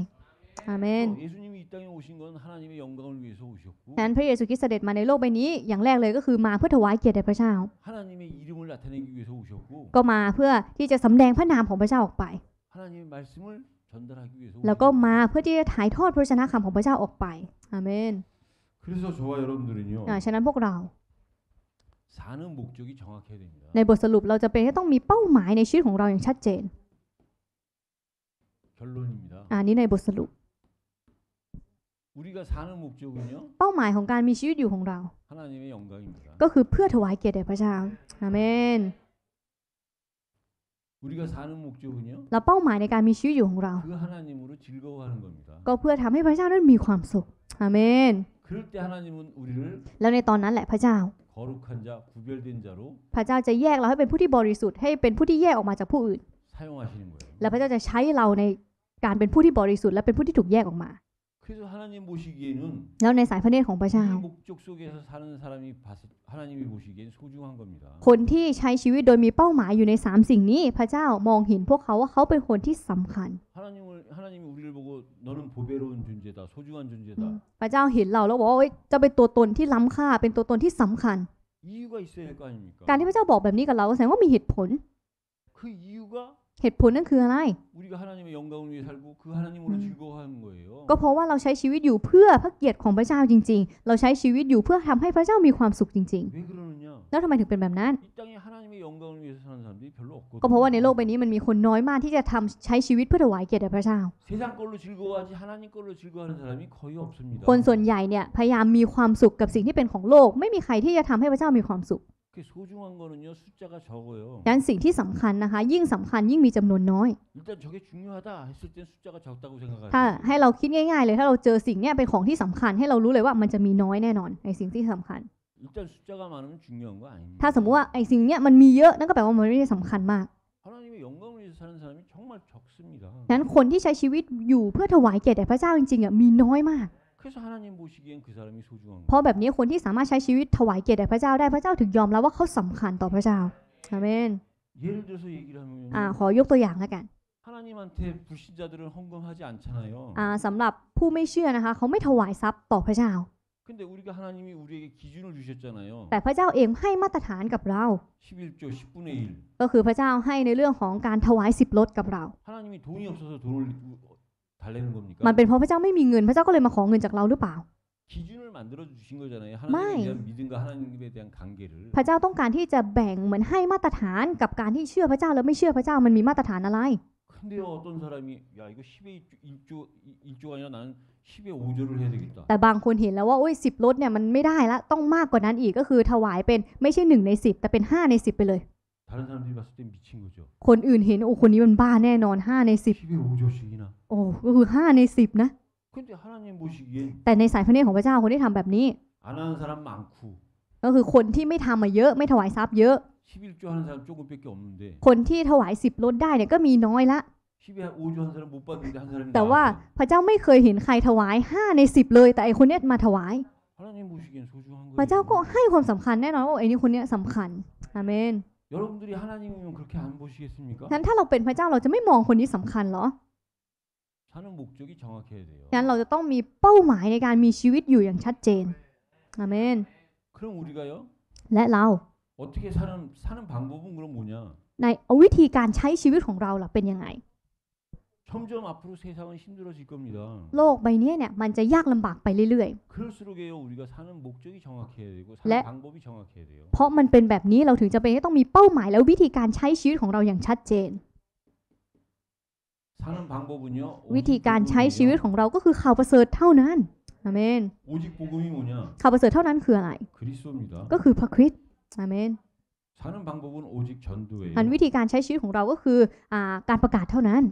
아멘예수님이이땅에오신건하나님의영광을위해서오셨고ฉะนั้นพระเยซูคริสต์เสด็จมาในโลกใบนี้อย่างแรกเลยก็คือมาเพื่อถวายเกียรติแด่พระเจ้า하나님의이름을나타내기위해서오셨고ก็มาเพื่อที่จะสำแดงพระนามของพระเจ้าออกไป하나님의말씀을전달하기위해서แล้วก็มาเพื่อที่จะถ่ายทอดพระชนะคำของพระเจ้าออกไปอาเมน그래서저와여러분들은요อ่าฉะนั้นพวกเรา사는목적이정확해야됩니다ในบทสรุปเราจะเป็นที่ต้องมีเป้าหมายในชีวิตของเราอย่างชัดเจน결론입니다อันนี้ในบทสรุปเป้าหมายของการมีชีวิตอยู่ของเราก็คือเพื่อถวายเกียรติแด่พระเจ้าอาเมนเราเป้าหมายในการมีชีวิตอยู่ของเราก็เพื่อทำให้พระเจ้านั้นมีความสุขอาเมนแล้วในตอนนั้นแหละพระเจ้า พระเจ้าจะแยกเราให้เป็นผู้ที่บริสุทธิ์ให้เป็นผู้ที่แยกออกมาจากผู้อื่นและพระเจ้าจะใช้เราในการเป็นผู้ที่บริสุทธิ์และเป็นผู้ที่ถูกแยกออกมาแล้วในสายพระเนตรของพระเจ้าคนที่ใช้ชีวิตโดยมีเป้าหมายอยู่ในสามสิ่งนี้พระเจ้ามองเห็นพวกเขาว่าเขาเป็นคนที่สำคัญ พระเจ้าเห็นเราแล้วบอกว่าจะเป็นตัวตนที่ล้ำค่า เป็นตัวตนที่สำคัญ การที่พระเจ้าบอกแบบนี้กับเราแสดงว่ามีเหตุผลเหตุผลนั่นคืออะไร ก็เพราะว่าเราใช้ชีวิตอยู่เพื่อพระเกียรติของพระเจ้าจริงๆ เราใช้ชีวิตอยู่เพื่อทำให้พระเจ้ามีความสุขจริงๆ แล้วทำไมถึงเป็นแบบนั้น ก็เพราะว่าในโลกใบนี้มันมีคนน้อยมากที่จะทำใช้ชีวิตเพื่อถวายเกียรติพระเจ้าคนส่วนใหญ่เนี่ยพยายามมีความสุขกับสิ่งที่เป็นของโลก ไม่มีใครที่จะทำให้พระเจ้ามีความสุขนั้นสิ่งที่สำคัญนะคะยิ่งสำคัญยิ่งมีจำนวนน้อย ถ้าให้เราคิดง่าย ๆ เลยถ้าเราเจอสิ่งเนี้ยเป็นของที่สำคัญให้เรารู้เลยว่ามันจะมีน้อยแน่นอนในสิ่งที่สำคัญ ถ้าสมมุติว่าไอ้สิ่งเนี้ยมันมีเยอะนั่นก็แปลว่ามันไม่ได้สำคัญมากดังนั้นคนที่ใช้ชีวิตอยู่เพื่อถวายเกียรติแด่พระเจ้าจริงๆอ่ะมีน้อยมากเพราะแบบนี้คนที่สามารถใช้ชีวิตถวายเกียรติแด่พระเจ้าได้พระเจ้าถึงยอมรับว่าเขาสำคัญต่อพระเจ้าอาเมนขอยกตัวอย่างแล้วกันสำหรับผู้ไม่เชื่อนะคะเขาไม่ถวายทรัพย์ต่อพระเจ้า แต่พระเจ้าเองให้มาตรฐานกับเรา ก็คือพระเจ้าให้ในเรื่องของการถวายสิบลดกับเรามันเป็นเพราะพระเจ้าไม่มีเงินพระเจ้าก็เลยมาขอเงินจากเราหรือเปล่าไม่พระเจ้าต้องการที่จะแบ่งเหมือนให้มาตรฐานกับการที่เชื่อพระเจ้าแล้วไม่เชื่อพระเจ้ามันมีมาตรฐานอะไร근데어떤사람이야이거10에1조1조아니라나는10에5조를해야되겠다แต่บางคนเห็นแล้วว่าโอ้ย10รถเนี่ยมันไม่ได้ละต้องมากกว่านั้นอีกก็คือถวายเป็นไม่ใช่1ใน10แต่เป็น5ใน10ไปเลยคนอื่นเห็นโอ้คนนี้มันบ้าแน่นอนห้าในสิบโอ้ก็คือห้าในสิบนะ แต่ในสายพระเนตรของพระเจ้าคนที่ทำแบบนี้ ก็คือคนที่ไม่ทำมาเยอะไม่ถวายทรัพย์เยอะ คนที่ถวายสิบลดได้เนี่ยก็มีน้อยละแต่ว่าพระเจ้าไม่เคยเห็นใครถวายห้าในสิบเลย แต่ไอคนเนี้ยมาถวาย พระเจ้าก็ให้ความสำคัญแน่นอนว่าไอนี่คนเนี้ยสำคัญอาเมน여러분들이하나님이면그렇게안보시겠습니까งั้นถ้าเราเป็นพระเจ้าเราจะไม่มองคนนี้สำคัญเหรอ사는목적이정확해야돼요งั้นเราจะต้องมีเป้าหมายในการมีชีวิตอยู่อย่างชัดเจนอาเมน그럼우리가요และเรา어떻게사는사는방법은그럼뭐냐ในวิธีการใช้ชีวิตของเราล่ะเป็นยังไง점점앞으로세상은힘들어질겁니다โลกใบเนี้ยเนี่ยมันจะยากลำบากไปเรื่อย그럴수록에요우리가사는목적이정확해야되고사는방법이정확해야돼요ๆเพราะมันเป็นแบบนี้เราถึงจะเป็นต้องมีเป้าหมายและวิธีการใช้ชีวิตของเราอย่างชัดเจน사는방법은요วิธีการใช้ชีวิตของเราก็คือข่าวประเสริฐเท่านั้นอาเมน오직복음이뭐냐ข่าวประเสริฐเท่านั้นคืออะไร그리스도입니다ก็คือพระคริสต์อาเมน사는방법은오직전도예요วิธีการใช้ชีวิตของเราก็คือการประกาศเท่านั้น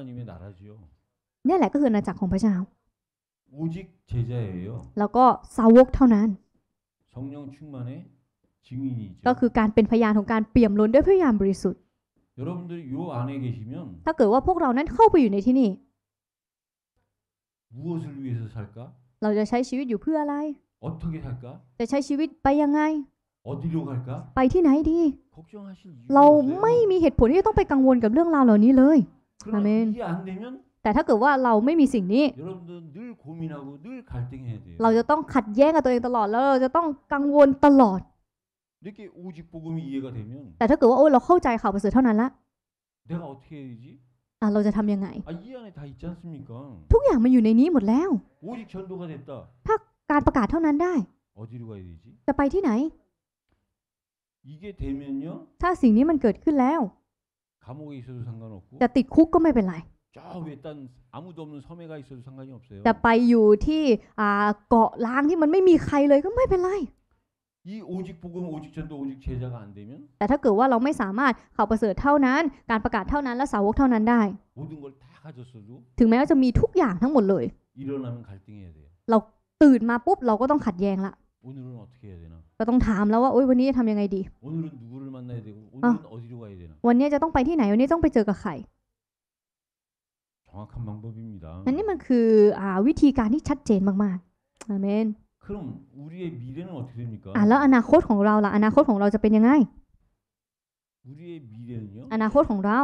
นี่แหละก็คืออาณาจักรของพระเจ้า오직제자예요แล้วก็สาวกเท่านั้นก็คือการเป็นพยานของการเปี่ยมล้นด้วยพระยามบริสุทธิ์여러분들이요안에계시면ถ้าเกิดว่าพวกเรานั้นเข้าไปอยู่ในที่นี่무엇을위해서살까เราจะใช้ชีวิตอยู่เพื่ออะไร어떻게살까จะใช้ชีวิตไปยังไง어디로갈까ไปที่ไหนดีเราไม่มีเหตุผลที่จะต้องไปกังวลกับเรื่องราวเหล่านี้เลยอาเมนแต่ถ้าเกิดว่าเราไม่มีสิ่งนี้ เราจะต้องขัดแย้งกับตัวเองตลอดแล้วเราจะต้องกังวลตลอดแต่ถ้าเกิดว่าโอ้เราเข้าใจข่าวประเสริฐเท่านั้นละเราจะทำยังไงทุกอย่างมันอยู่ในนี้หมดแล้วถ้าการประกาศเท่านั้นได้จะไปที่ไหนถ้าสิ่งนี้มันเกิดขึ้นแล้ว감옥에있어도상관없고จะติดคุกก็ไม่เป็นไร저위에아무도없는섬에가있어도상관이없어요จะไปอยู่ที่อ่าเกาะล้างที่มันไม่มีใครเลยก็ไม่เป็นไร이오직복음오직전도오직제자가안되면แต่ถ้าเกิดว่าเราไม่สามารถข่าวประเสริฐเท่านั้นการประกาศเท่านั้นและสาวกเท่านั้นได้모든걸다가졌어도ถึงแม้ว่าจะมีทุกอย่างทั้งหมดเลย일어나면갈등해야돼요ตื่นมาปุ๊บเราก็ต้องขัดแย้งละก็ต้องถามแล้วว่าโอ๊ยวันนี้จะทำยังไงดีวันนี้จะต้องไปที่ไหนวันนี้ต้องไปเจอกับใครอันนี้มันคือวิธีการที่ชัดเจนมาก ๆอเมนแล้วอนาคตของเราล่ะอนาคตของเราจะเป็นยังไงอนาคตของเรา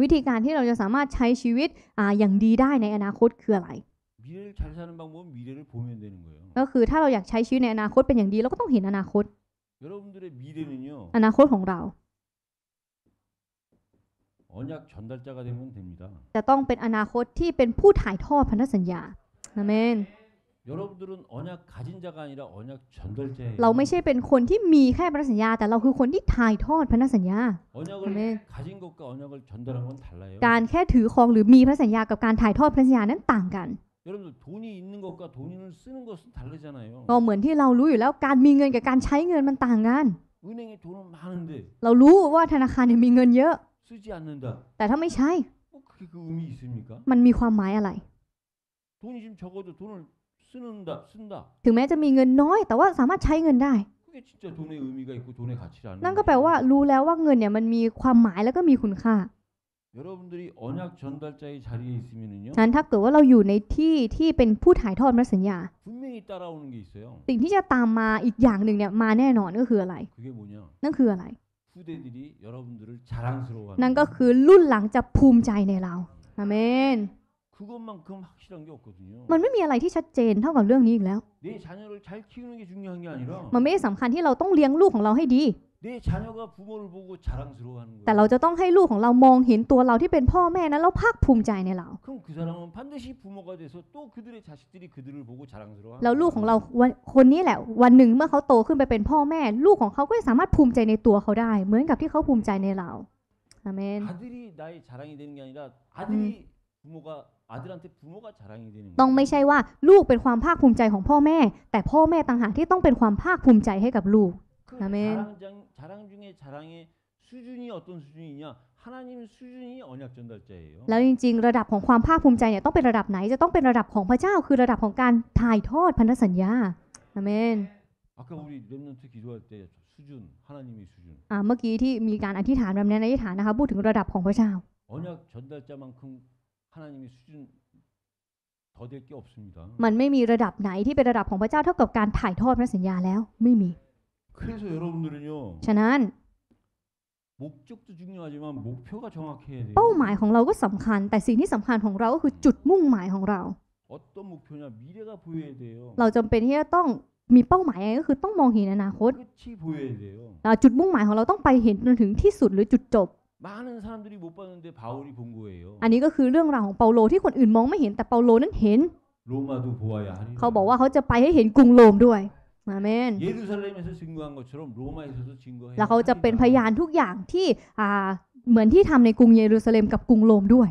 วิธีการที่เราจะสามารถใช้ชีวิตอย่างดีได้ในอนาคตคืออะไร미래를잘사는방법은미래를보면되는거예요ก็คือถ้าเราอยากใช้ชีวิตในอนาคตเป็นอย่างดีเราก็ต้องเห็นอนาคต여러분들의미래는요อนาคตของเรา언약전달자가되면됩니다จะต้องเป็นอนาคตที่เป็นผู้ถ่ายทอดพันธสัญญาอาเมน여러분들은언약가진자가아니라언약전달자예요เราไม่ใช่เป็นคนที่มีแค่พันธสัญญาแต่เราคือคนที่ถ่ายทอดพันธสัญญา언약을가진것과언약을전달한건달라요การแค่ถือครองหรือมีพันธสัญญากับการถ่ายทอดพันธสัญญานั้นต่างกันก็เหมือนที่เรารู้อยู่แล้วการมีเงินกับการใช้เงินมันต่างกันเรารู้ว่าธนาคารมีเงินเยอะ แต่ถ้าไม่ใช้มันมีความหมายอะไร ถึงแม้จะมีเงินน้อย แต่ว่าสามารถใช้เงินได้ นั่นก็แปลว่ารู้แล้วว่าเงินเนี่ยมันมีความหมายแล้วก็มีคุณค่านั้นถ้าเกิดว่าเราอยู่ในที่ที่เป็นผู้ถ่ายทอดพระสัญญาสิ่งที่จะตามมาอีกอย่างหนึ่งเนี่ยมาแน่นอนก็คืออะไรนั่นคืออะไร นั่นก็คือรุ่นหลังจะภูมิใจในเราอาเมนมันไม่มีอะไรที่ชัดเจนเท่ากับเรื่องนี้อีกแล้ว มันไม่สำคัญที่เราต้องเลี้ยงลูกของเราให้ดีแต่เราจะต้องให้ลูกของเรามองเห็นตัวเราที่เป็นพ่อแม่นั้นแล้วภาคภูมิใจในเราแล้วลูกของเราคนนี้แหละ วันหนึ่งเมื่อเขาโตขึ้นไปเป็นพ่อแม่ ลูกของเขาก็สามารถภูมิใจในตัวเขาได้ เหมือนกับที่เขาภูมิใจในเราอาเมนต้องไม่ใช่ว่า ลูกเป็นความภาคภูมิใจของพ่อแม่แต่พ่อแม่ต่างหากที่ต้องเป็นความภาคภูมิใจให้กับลูก그아멘자랑자랑중에자랑의수준이어떤수준이냐하나님수준이언약전달자예요้จริงระดับของความภาคภูมิใจเนี่ยต้องเป็นระดับไหนจะต้องเป็นระดับของพระเจ้าคือระดับของการถ่ายทอดพันธสัญญา아멘เมน아까우리렘넌트기도할때수준하나님의수준아เมื่อกี้ที่มีการอธิษฐานแบบนี้ในอธิษฐานนะคะพูดถึงระดับของพระเจ้า언약전달자만큼하나님의수준더될게없습니다มันไม่มีระดับไหนที่เป็นระดับของพระเจ้าเท่ากับการถ่ายทอดพันธสัญญาแล้วไม่มี그래서여러분들은요저는목적도중요하지만목표가정확해야돼요เป้าหมายของเราก็สำคัญแต่สิ่งที่สำคัญของเราก็คือจุดมุ่งหมายของเรา어떤목표냐미래가보여야돼요เราจำเป็นที่จะต้องมีเป้าหมายก็คือต้องมองเห็นอนาคต끝이าจุดมุ่งหมายของเราต้องไปเห็นจนถึงที่สุดหรือจุดจบ많은사람들이못봤는데바울이본거예요อันนี้ก็คือเรื่องราวของเปาโลที่คนอื่นมองไม่เห็นแต่เปาโลนั้นเห็น로마도보아야하리라เขาบอกว่าเขาจะไปให้เห็นกรุงโรมด้วยอาเมน예루살렘에서증거รมาเองก็ชงกั요แล้วเขาจะเป็นพยานทุกอย่างที่อ่าเหมือนที่ทำในกรุงเยรูซาเล็มกับกรุงโรมด้วย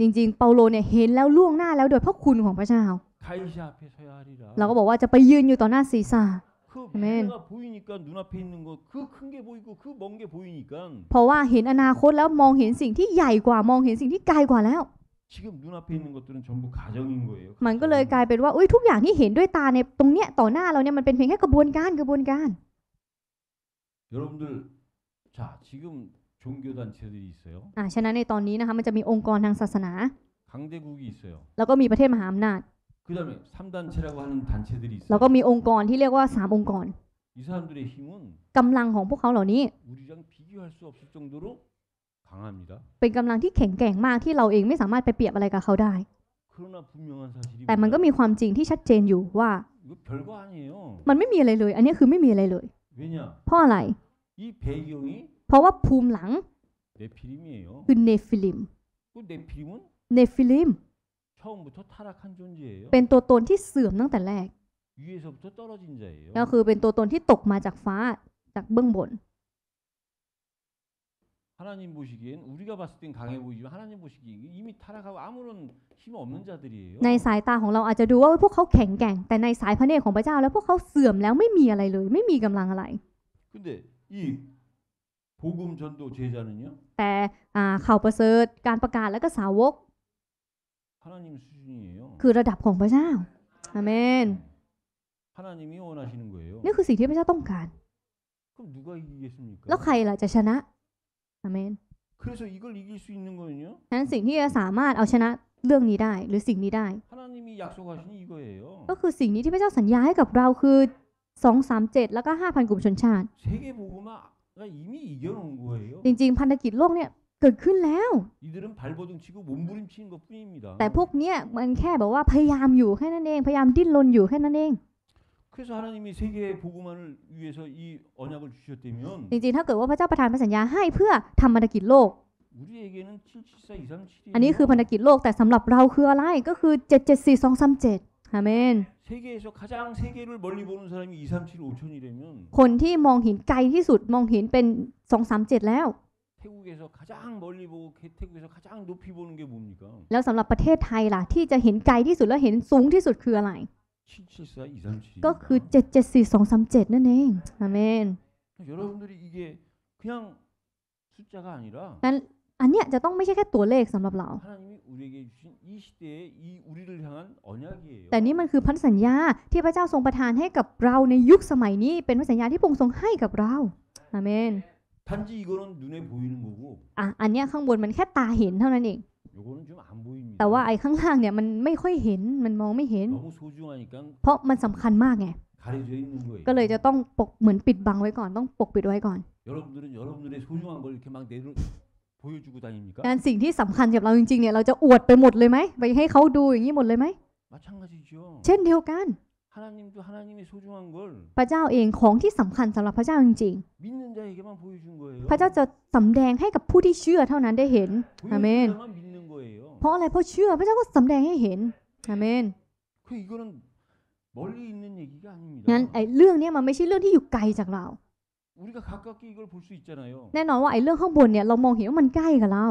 จริงๆเปาโลเนี่ยเห็นแล้วล่วงหน้าแล้วโดยพระคุณของพระเจ้าเราก็บอกว่าจะไปยืนอยู่ต่อหน้าศีรษะเพราะว่าเห็นอนาคตแล้วมองเห็นสิ่งที่ใหญ่กว่ามองเห็นสิ่งที่ไกลกว่าแล้ว지금눈앞에있는것들은전부가정인거예요มันก็เลยกลายเป็นว่าอุ้ยทุกอย่างที่เห็นด้วยตาในตรงเนี้ยต่อหน้าเราเนี่ยมันเป็นเพียงแค่กระบวนการกระบวนการ여러분들자지금종교단체들이있어요อาฉะนั้นในตอนนี้นะคะมันจะมีองค์กรทางศาสนา강대국이있어요แล้วก็มีประเทศมหาอำนาจ그다음에3단체라고하는단체들이แล้วก็มีองค์กรที่เรียกว่าสามองค์กร이사람들의힘은กำลังของพวกเขาเหล่านี้우리랑비교할수없을정도로เป็นกำลังที่แข็งแกร่งมากที่เราเองไม่สามารถไปเปรียบอะไรกับเขาได้ แต่มันก็มีความจริงที่ชัดเจนอยู่ว่า มันไม่มีอะไรเลย อันนี้คือไม่มีอะไรเลย เพราะอะไร เพราะว่าภูมิหลัง คือเนฟิลิมเนฟิลิมเป็นตัวตนที่เสื่อมตั้งแต่แรก ก็คือเป็นตัวตนที่ตกมาจากฟ้าจากเบื้องบน하나님보시기엔우리가봤을땐강해보이지만하나님보시기엔이미타락하고아무런힘없는자들이에요ในสายตาของเราอาจจะดูว่าพวกเขาแข็งแกร่งแต่ในสายพระเนตรของพระเจ้าแล้วพวกเขาเสื่อมแล้วไม่มีอะไรเลยไม่มีกำลังอะไร근데이복음전도제자는요แต่อ่าข่าวประเสริฐการประกาศและก็สาวก하나님수준이에요คือระดับของพระเจ้าอาเมน하나님이원하시는거예요นี่คือสิ่งที่พระเจ้าต้องการ그럼누가이기겠습니까แล้วใครล่ะจะชนะ아멘그래서이걸이길수있는거는요ฉะนั้นสิ่งที่จะสามารถเอาชนะเรื่องนี้ได้หรือสิ่งนี้ได้하나님이약속하신이거예요ก็คือสิ่งนี้ที่พระเจ้าสัญญาให้กับเราคือ2 3 7แล้วก็5,000กลุ่มชนชาติ세계복음이미이겨놓은거예요จริงๆพันธกิจโลกเนี่ยเกิดขึ้นแล้วแต่พวกเนี้ยมันแค่แบบว่าพยายามอยู่แค่นั้นเองพยายามดิ้นรนอยู่แค่นั้นเอง그래서하나님이세계의복음만을위해서이언약을주셨다면จริงๆถ้าเกิดว่าพระเจ้าประทานพระสัญญาให้เพื่อทำพันธกิจโลก우리에게는774237이อันนี้คือพันธกิจโลกแต่สำหรับเราคืออะไรก็คือ774237อาเมน세계에서가장세계를멀리보는사람이2375천이라면คนที่มองเห็นไกลที่สุดมองเห็นเป็น237แล้ว태국에서가장멀리보고개태국에서가장높이보는게뭡니까แล้วสำหรับประเทศไทยล่ะที่จะเห็นไกลที่สุดและเห็นสูงที่สุดคืออะไรก็คือ 7 7 4 2เจนั่นเอง อาเมนนั้นอันเนี้ยจะต้องไม่ใช่แค่ตัวเลขสำหรับเรา แต่นี่มันคือพันสัญญาที่พระเจ้าทรงประทานให้กับเราในยุคสมัยนี้เป็นพันสัญญาที่พระองค์ทรงให้กับเราอาเมนอ่ะอันเนี้ยข้างบนมันแค่ตาเห็นเท่านั้นเองแต่ว่าไอ้ข้างล่างเนี่ยมันไม่ค่อยเห็นมันมองไม่เห็น เพราะมันสำคัญมากไงก็เลยจะต้องปกเหมือนปิดบังไว้ก่อนต้องปกปิดไว้ก่อนการสิ่งที่สำคัญกับเราจริง ๆเนี่ยเราจะอวดไปหมดเลยไหมไปให้เขาดูอย่างนี้หมดเลยไหมเช่นเดียวกัน พระเจ้าเองของที่สำคัญสำหรับพระเจ้าจริง ๆ พระเจ้าจะสำแดงให้กับผู้ที่เชื่อเท่านั้นได้เห็นอเมนเพราะอะไรเพราะเชื่อพระเจ้าก็สำแดงให้เห็นอาเมน그งั้นไอ้เรื่องเนี้ยมันไม่ใช่เรื่องที่อยู่ไกลจากเราแน่นอนว่าไอ้เรื่องข้างบนเนี่ยเรามองเห็นว่ามันใกล้กับเรา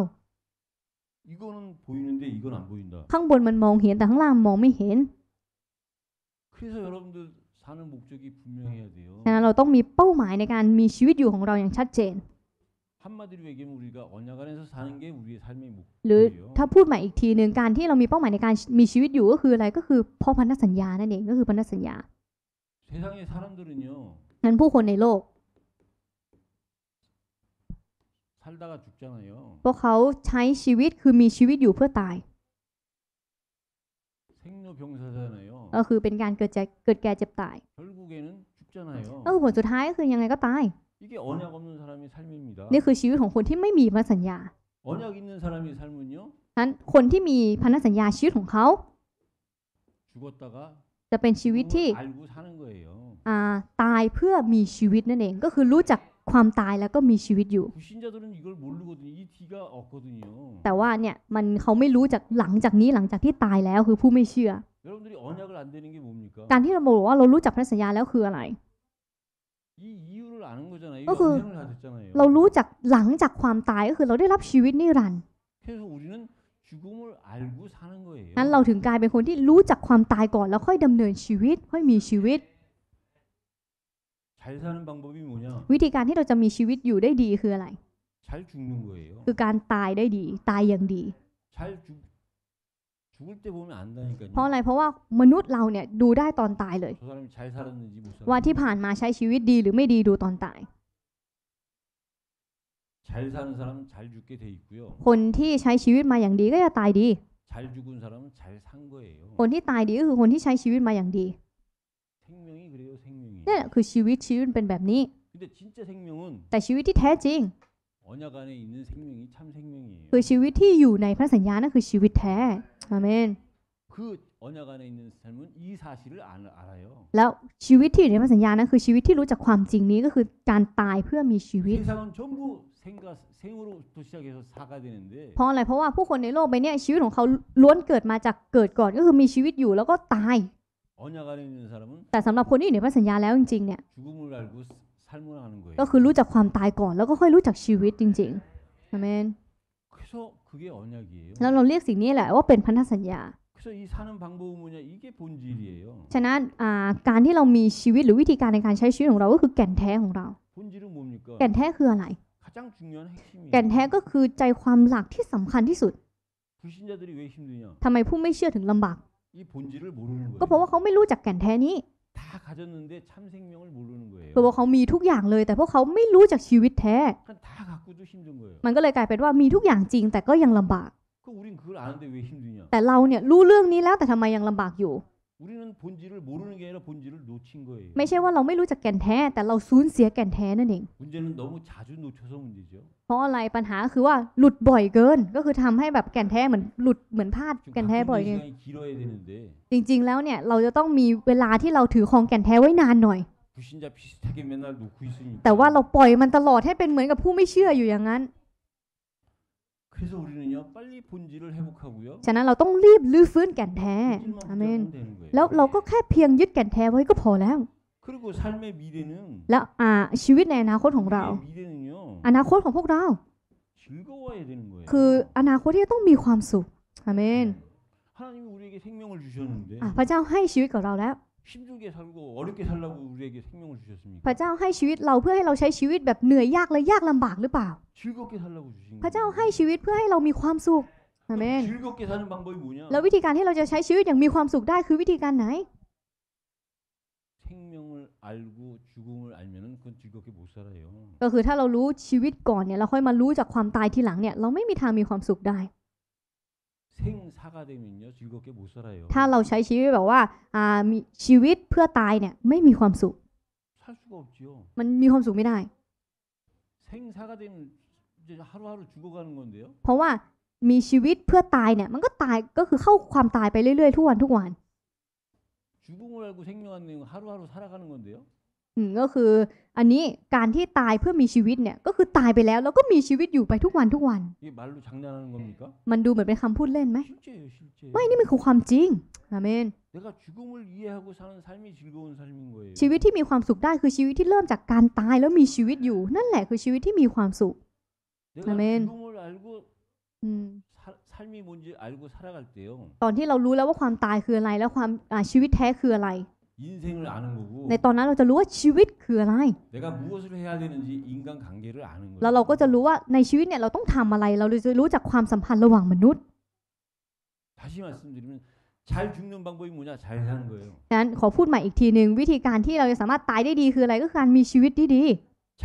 ข้างบนมันมองเห็นแต่ข้างล่างมองไม่เห็นนะเราต้องมีเป้าหมายในการมีชีวิตอยู่ของเราอย่างชัดเจนหรือถ้าพูดใหม่อีกทีหนึ่งการที่เรามีเป้าหมายในการมีชีวิตอยู่ก็คืออะไร ก็คือพ่อพันธสัญญานั่นเองก็คือพันธสัญญานั้นผู้คนในโลกพวกเขาใช้ชีวิตคือมีชีวิตอยู่เพื่อตายก็คือเป็นการเกิดแก่เจ็บตายก็คือผลสุดท้ายก็คือยังไงก็ตาย이게언약없는사람이삶입니다นี่คือชีวิตของคนที่ไม่มีพันธสัญญา언약있는사람이삶은요นั้นคนที่มีพันธสัญญาชีวิตของเขา죽었다가จะเป็นชีวิตที่알고사는거예요อ่าตายเพื่อมีชีวิตนั่นเองก็คือรู้จักความตายแล้วก็มีชีวิตอยู่แต่ว่าเนี่ยมันเขาไม่รู้จากหลังจากนี้หลังจากที่ตายแล้วคือผู้ไม่เชื่อการที่เราบอกว่าเรารู้จักพันธสัญญาแล้วคืออะไรก็คือเรารู้จากหลังจากความตายก็คือเราได้รับชีวิตนิรันดร์นั้นเราถึงกลายเป็นคนที่รู้จักความตายก่อน แล้วค่อยดำเนินชีวิต ค่อยมีชีวิตวิธีการที่เราจะมีชีวิตอยู่ได้ดีคืออะไรคือการตายได้ดีตายอย่างดีเพราะอะไรเพราะว่ามนุษย์เราเนี่ย ดูได้ตอนตายเลย ว่าที่ผ่านมาใช้ชีวิตดีหรือไม่ดีดูตอนตาย คนที่ใช้ชีวิตมาอย่างดีก็จะตายดี คนที่ตายดีก็คือคนที่ใช้ชีวิตมาอย่างดีนี่แหละคือชีวิตชีวิตเป็นแบบนี้แต่ชีวิตที่แท้จริงคือชีวิตที่อยู่ในพระสัญญานั่นคือชีวิตแท้อาเมนแล้วชีวิตที่อยู่ในพระสัญญานั้นคือชีวิตที่รู้จักความจริงนี้ก็คือการตายเพื่อมีชีวิต เพราะอะไรเพราะว่าผู้คนในโลกใบนี้ชีวิตของเขาล้วนเกิดมาจากเกิดก่อนก็คือมีชีวิตอยู่แล้วก็ตาย แต่สำหรับคนที่อยู่ในพระสัญญาแล้วจริง ๆ เนี่ยก็คือรู้จักความตายก่อน แล้วก็ค่อยรู้จักชีวิตจริงๆอเมนแล้วเราเรียกสิ่งนี้แหละว่าเป็นพันธสัญญา ฉะนั้นการที่เรามีชีวิตหรือวิธีการในการใช้ชีวิตของเราก็คือแก่นแท้ของเรา แก่นแท้คืออะไร แก่นแท้ก็คือใจความหลักที่สำคัญที่สุด ทำไมผู้ไม่เชื่อถึงลำบาก ก็เพราะว่าเขาไม่รู้จักแก่นแท้นี้다가졌는데ว่าเขามีทุกอย่างเลยแต่พวกเขาไม่รู้จากชีวิตแท้มันก็เลยกลายเป็นว่ามีทุกอย่างจริงแต่ก็ยังลำบากแต่เราเนี่ยรู้เรื่องนี้แล้วแต่ทำไมยังลำบากอยู่ไม่ใช่ว่าเราไม่รู้จักแก่นแท้แต่เราสูญเสียแก่นแท้นั่นเองเพราะอะไรปัญหาคือว่าหลุดบ่อยเกิน ก็คือทำให้แบบแก่นแท้เหมือนหลุดเหมือนพลาดแก่นแท้บ่อยเกินจริงๆแล้วเนี่ยเราจะต้องมีเวลาที่เราถือของแก่นแท้ไว้นานหน่อย แต่ว่าเราปล่อยมันตลอดให้เป็นเหมือนกับผู้ไม่เชื่ออยู่อย่างนั้นฉะนั้นเราต้องรีบลื้อฟื้นแก่นแท้อาเมน แล้วเราก็แค่เพียงยึดแก่นแท้ไว้ก็พอแล้ว แล้วชีวิตในอนาคตของเรา อนาคตของพวกเรา คืออนาคตที่ต้องมีความสุขอาเมนพระเจ้าให้ชีวิตกับเราแล้ว힘들게살고어렵게살라고우리에게생명을주셨습니까พระเจ้าให้ชีวิตเราเพื่อให้เราใช้ชีวิตแบบเหนื่อยยากและยากลำบากหรือเปล่า즐겁게살라고주신พระเจ้าให้ชีวิตเพื่อให้เรามีความสุข amen แล้ววิธีการที่เราจะใช้ชีวิตอย่างมีความสุขได้คือวิธีการไหน생명을알고죽음을알면은그건즐겁게못살아요ก็คือถ้าเรารู้ชีวิตก่อนเนี่ยเราค่อยมารู้จากความตายทีหลังเนี่ยเราไม่มีทางมีความสุขได้생사가되면요즐겁게못살아요ถ้าเราใช้ชีวิตแบบว่าอ่ามีชีวิตเพื่อตายเนี่ยไม่มีความสุขมันมีความสุขไม่ได้생사가되면이제하루하루죽어가는건데요เพราะว่ามีชีวิตเพื่อตายเนี่ยมันก็ตายก็คือเข้าความตายไปเรื่อยๆทุกวันทุกวัน죽음을알고생명는하루하루살아가는건데요อืมก็คืออันนี้การที่ตายเพื่อมีชีวิตเนี่ยก็คือตายไปแล้ว แล้วก็มีชีวิตอยู่ไปทุกวันทุกวัน มันดูเหมือนเป็นคำพูดเล่นไหมไม่นี่มันคือความจริงอาเมนชีวิตที่มีความสุขได้คือชีวิตที่เริ่มจากการตายแล้วมีชีวิตอยู่ นั่นแหละคือชีวิตที่มีความสุขอาเมนตอนที่เรารู้แล้วว่าความตายคืออะไรแล้วความชีวิตแท้คืออะไรในตอนนั้นเราจะรู้ว่าชีวิตคืออะไรแล้วเราก็จะรู้ว่าในชีวิตเนี่ยเราต้องทำอะไรเราจะรู้จักความสัมพันธ์ระหว่างมนุษย์ขอพูดใหม่อีกทีหนึ่งวิธีการที่เราจะสามารถตายได้ดีคืออะไรก็คือการมีชีวิตที่ดี잘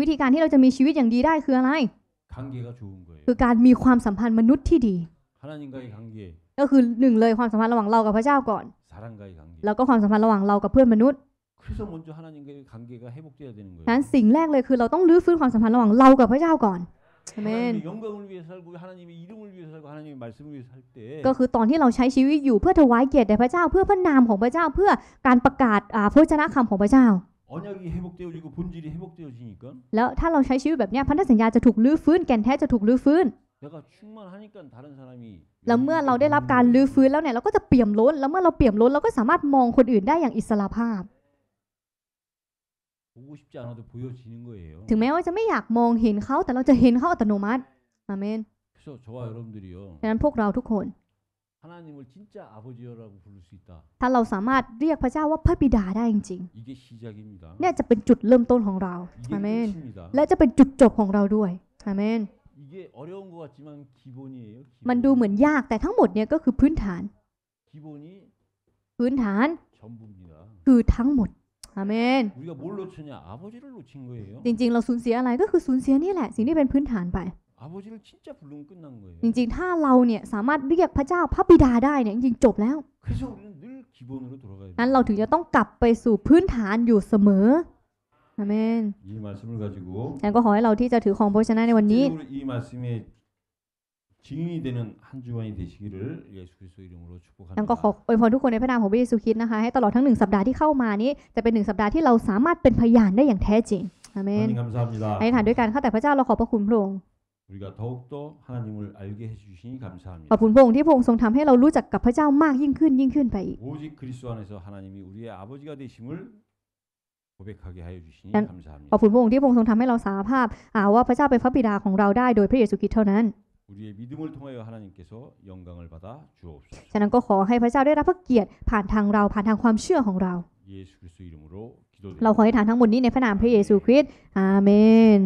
วิธีการที่เราจะมีชีวิตอย่างดีได้คืออะไรคือการมีความสัมพันธ์มนุษย์ที่ดีก็คือหนึ่งเลยความสัมพันธ์ระหว่างเรากับพระเจ้าก่อน แล้วก็ความสัมพันธ์ระหว่างเรากับเพื่อนมนุษย์ นั้นสิ่งแรกเลยคือเราต้องรื้อฟื้นความสัมพันธ์ระหว่างเรากับพระเจ้าก่อนเมนก็คือตอนที่เราใช้ชีวิตอยู่เพื่อถวายเกียรติแด่พระเจ้า เพื่อพระนามของพระเจ้าเพื่อการประกาศพระชนะคำของพระเจ้า แล้วถ้าเราใช้ชีวิตแบบนี้พันธสัญญาจะถูกลื้อฟื้นแก่นแท้จะถูกลื้อฟื้นแล้วเมื่อเราได้รับการลื้อฟื้นแล้วเนี่ยเราก็จะเปี่ยมล้นแล้วเมื่อเราเปี่ยมล้นเราก็สามารถมองคนอื่นได้อย่างอิสระภาพถึงแม้ว่าจะไม่อยากมองเห็นเขาแต่เราจะเห็นเขาอัตโนมัติอาเมนดังนั้นพวกเราทุกคน ถ้าเราสามารถเรียกพระเจ้าว่าพระบิดาได้จริงๆเนี่ยจะเป็นจุดเริ่มต้นของเราอาเมนและจะเป็นจุดจบของเราด้วยอาเมนมันดูเหมือนยากแต่ทั้งหมดเนี่ยก็คือพื้นฐาน พื้นฐานคือทั้งหมดอาเมนจริงๆเราสูญเสียอะไรก็คือสูญเสียนี่แหละสิ่งที่เป็นพื้นฐานไปจริงๆถ้าเราเนี่ยสามารถเรียกพระเจ้าพระบิดาได้เนี่ยจริงๆจบแล้วนั้นเราถึงจะต้องกลับไปสู่พื้นฐานอยู่เสมอ아멘이말씀을가지고แล้วก็ขอให้เราที่จะถือของพระชนะในวันนี้진이말씀증인이되는한주간이되시기를예수그리스도이름으로ั축복합니다ก็ขออวยพรทุกคนในพระนามของพระเยซูคริสต์นะคะให้ตลอดทั้งหนึ่งสัปดาห์ที่เข้ามานี้จะเป็นหนึ่งสัปดาห์ที่เราสามารถเป็นพยานได้อย่างแท้จริงอามน하나님감사합니다ฐานด้วยกันข้าแต่พระเจ้าเราขอบพระคุณพระองค์우리가더욱더하나님을알게해주시니ข감사합니다อบคุณพระองค์ที่พระองค์ทรงทำให้เรารู้จักกับพระเจ้ามากยิ่งขึ้นยิ่งขึ้นไปอีก오직그리스도안에서하나님이우리의아버지가되심을ขอบคุณพระองค์ที่พระองค์ทรงทำให้เราสาภาพาว่าพระเจ้าเป็นพระบิดาของเราได้โดยพระเยซูคริสต์เท่านั้นฉะนั้นก็ขอให้พระเจ้าได้รับพระเกียรติผ่านทางเราผ่านทางความเชื่อของเรา เราขอให้ฐานทั้งหมดนี้ในพระนามพระเยซูคริสต์อาเมน